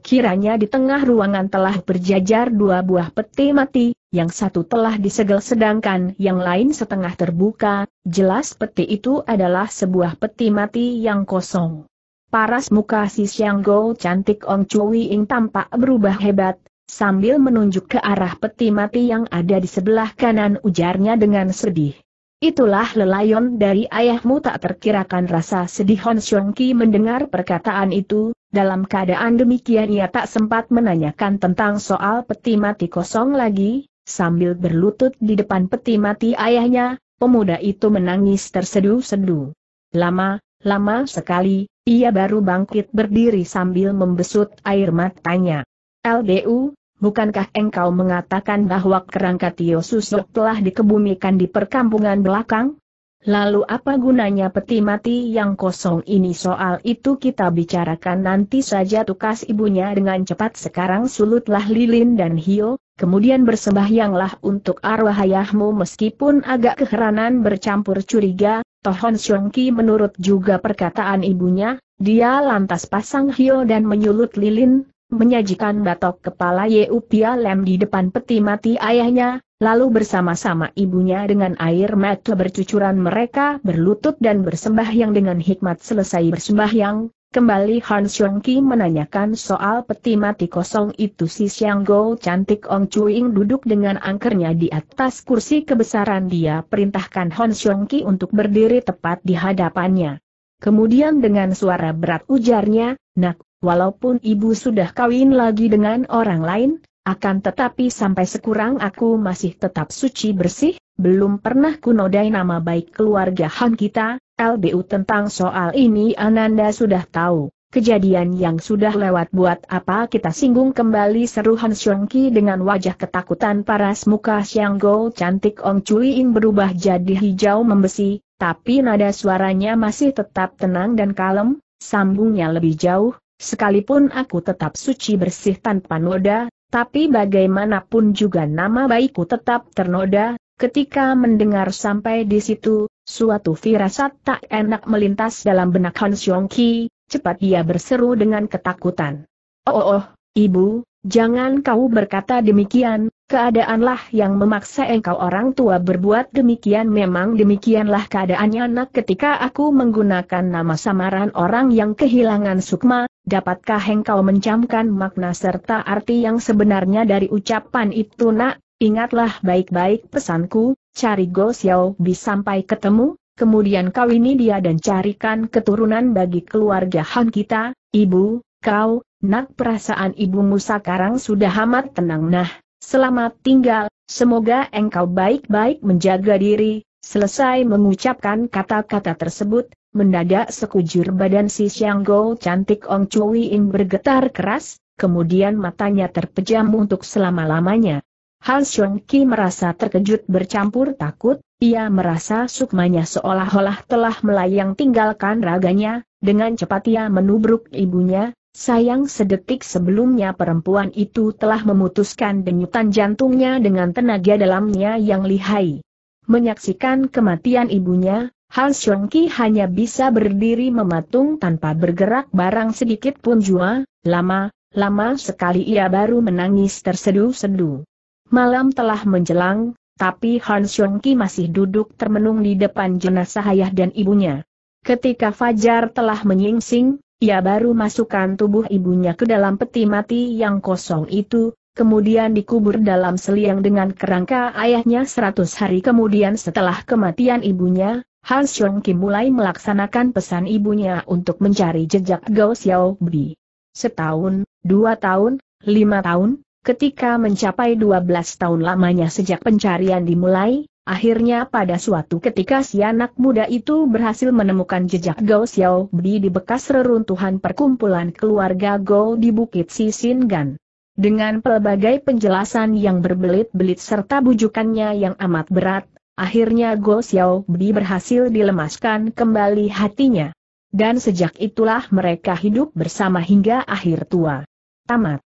Kiranya di tengah ruangan telah berjajar dua buah peti mati, yang satu telah disegel sedangkan yang lain setengah terbuka, jelas peti itu adalah sebuah peti mati yang kosong. Paras muka si Siang Go cantik Ong Chui Ing tampak berubah hebat, sambil menunjuk ke arah peti mati yang ada di sebelah kanan ujarnya dengan sedih. Itulah lelayon dari ayahmu tak terkirakan rasa sedih Hon Xiong Ki mendengar perkataan itu, dalam keadaan demikian ia tak sempat menanyakan tentang soal peti mati kosong lagi, sambil berlutut di depan peti mati ayahnya, pemuda itu menangis tersedu-sedu. Lama, lama sekali, ia baru bangkit berdiri sambil membesut air matanya. LBU, bukankah engkau mengatakan bahwa kerangka Tio Susok telah dikebumikan di perkampungan belakang? Lalu apa gunanya peti mati yang kosong ini soal itu kita bicarakan nanti saja tukas ibunya dengan cepat sekarang sulutlah lilin dan hio, kemudian bersembahyanglah untuk arwah ayahmu meskipun agak keheranan bercampur curiga, Tohon Xiongki menurut juga perkataan ibunya, dia lantas pasang hio dan menyulut lilin, menyajikan batok kepala Yeupia Lem di depan peti mati ayahnya, Lalu bersama-sama ibunya dengan air mata bercucuran mereka berlutut dan bersembahyang dengan hikmat selesai bersembahyang, kembali Han Xiong menanyakan soal peti mati kosong itu si Xiang Go cantik Ong Chuing duduk dengan angkernya di atas kursi kebesaran dia perintahkan Han Xiong untuk berdiri tepat di hadapannya. Kemudian dengan suara berat ujarnya, nak, walaupun ibu sudah kawin lagi dengan orang lain, akan tetapi sampai sekurang aku masih tetap suci bersih, belum pernah kunodai nama baik keluarga Han kita, LBU tentang soal ini Ananda sudah tahu. Kejadian yang sudah lewat buat apa kita singgung kembali seru Han Xiongki dengan wajah ketakutan paras muka Xiang cantik Ong Cui Ing berubah jadi hijau membesi, tapi nada suaranya masih tetap tenang dan kalem, sambungnya lebih jauh, sekalipun aku tetap suci bersih tanpa noda, tapi bagaimanapun juga nama baikku tetap ternoda, ketika mendengar sampai di situ, suatu firasat tak enak melintas dalam benak Han Xiong Ki, cepat ia berseru dengan ketakutan. Oh, oh, oh ibu, jangan kau berkata demikian, Keadaanlah yang memaksa engkau orang tua berbuat demikian memang demikianlah keadaannya nak ketika aku menggunakan nama samaran orang yang kehilangan sukma, dapatkah engkau mencamkan makna serta arti yang sebenarnya dari ucapan itu nak, ingatlah baik-baik pesanku, cari Go Xiao Bi sampai ketemu, kemudian kau ini dia dan carikan keturunan bagi keluarga Han kita, ibu, kau, nak perasaan ibumu sekarang sudah amat tenang nah. Selamat tinggal, semoga engkau baik-baik menjaga diri. Selesai mengucapkan kata-kata tersebut, mendadak sekujur badan si Xiang Go cantik Ong Chui Ing bergetar keras, kemudian matanya terpejam untuk selama-lamanya. Han Xiong Ki merasa terkejut bercampur takut, ia merasa sukmanya seolah-olah telah melayang tinggalkan raganya, dengan cepat ia menubruk ibunya, Sayang sedetik sebelumnya perempuan itu telah memutuskan denyutan jantungnya dengan tenaga dalamnya yang lihai. Menyaksikan kematian ibunya, Hal Ki hanya bisa berdiri mematung tanpa bergerak barang sedikit pun jua, lama, lama sekali ia baru menangis terseduh-seduh. Malam telah menjelang, tapi Han Ki masih duduk termenung di depan jenazah ayah dan ibunya. Ketika Fajar telah menyingsing, ia baru masukkan tubuh ibunya ke dalam peti mati yang kosong itu, kemudian dikubur dalam seliang dengan kerangka ayahnya Seratus hari kemudian setelah kematian ibunya, Han Xiong Kim mulai melaksanakan pesan ibunya untuk mencari jejak Gao Xiao Bi. Setahun, dua tahun, lima tahun, ketika mencapai dua belas tahun lamanya sejak pencarian dimulai, Akhirnya pada suatu ketika si anak muda itu berhasil menemukan jejak Gao Bi di bekas reruntuhan perkumpulan keluarga Gao di Bukit Sisingan. Dengan pelbagai penjelasan yang berbelit-belit serta bujukannya yang amat berat, akhirnya Gao Bi berhasil dilemaskan kembali hatinya. Dan sejak itulah mereka hidup bersama hingga akhir tua. Tamat.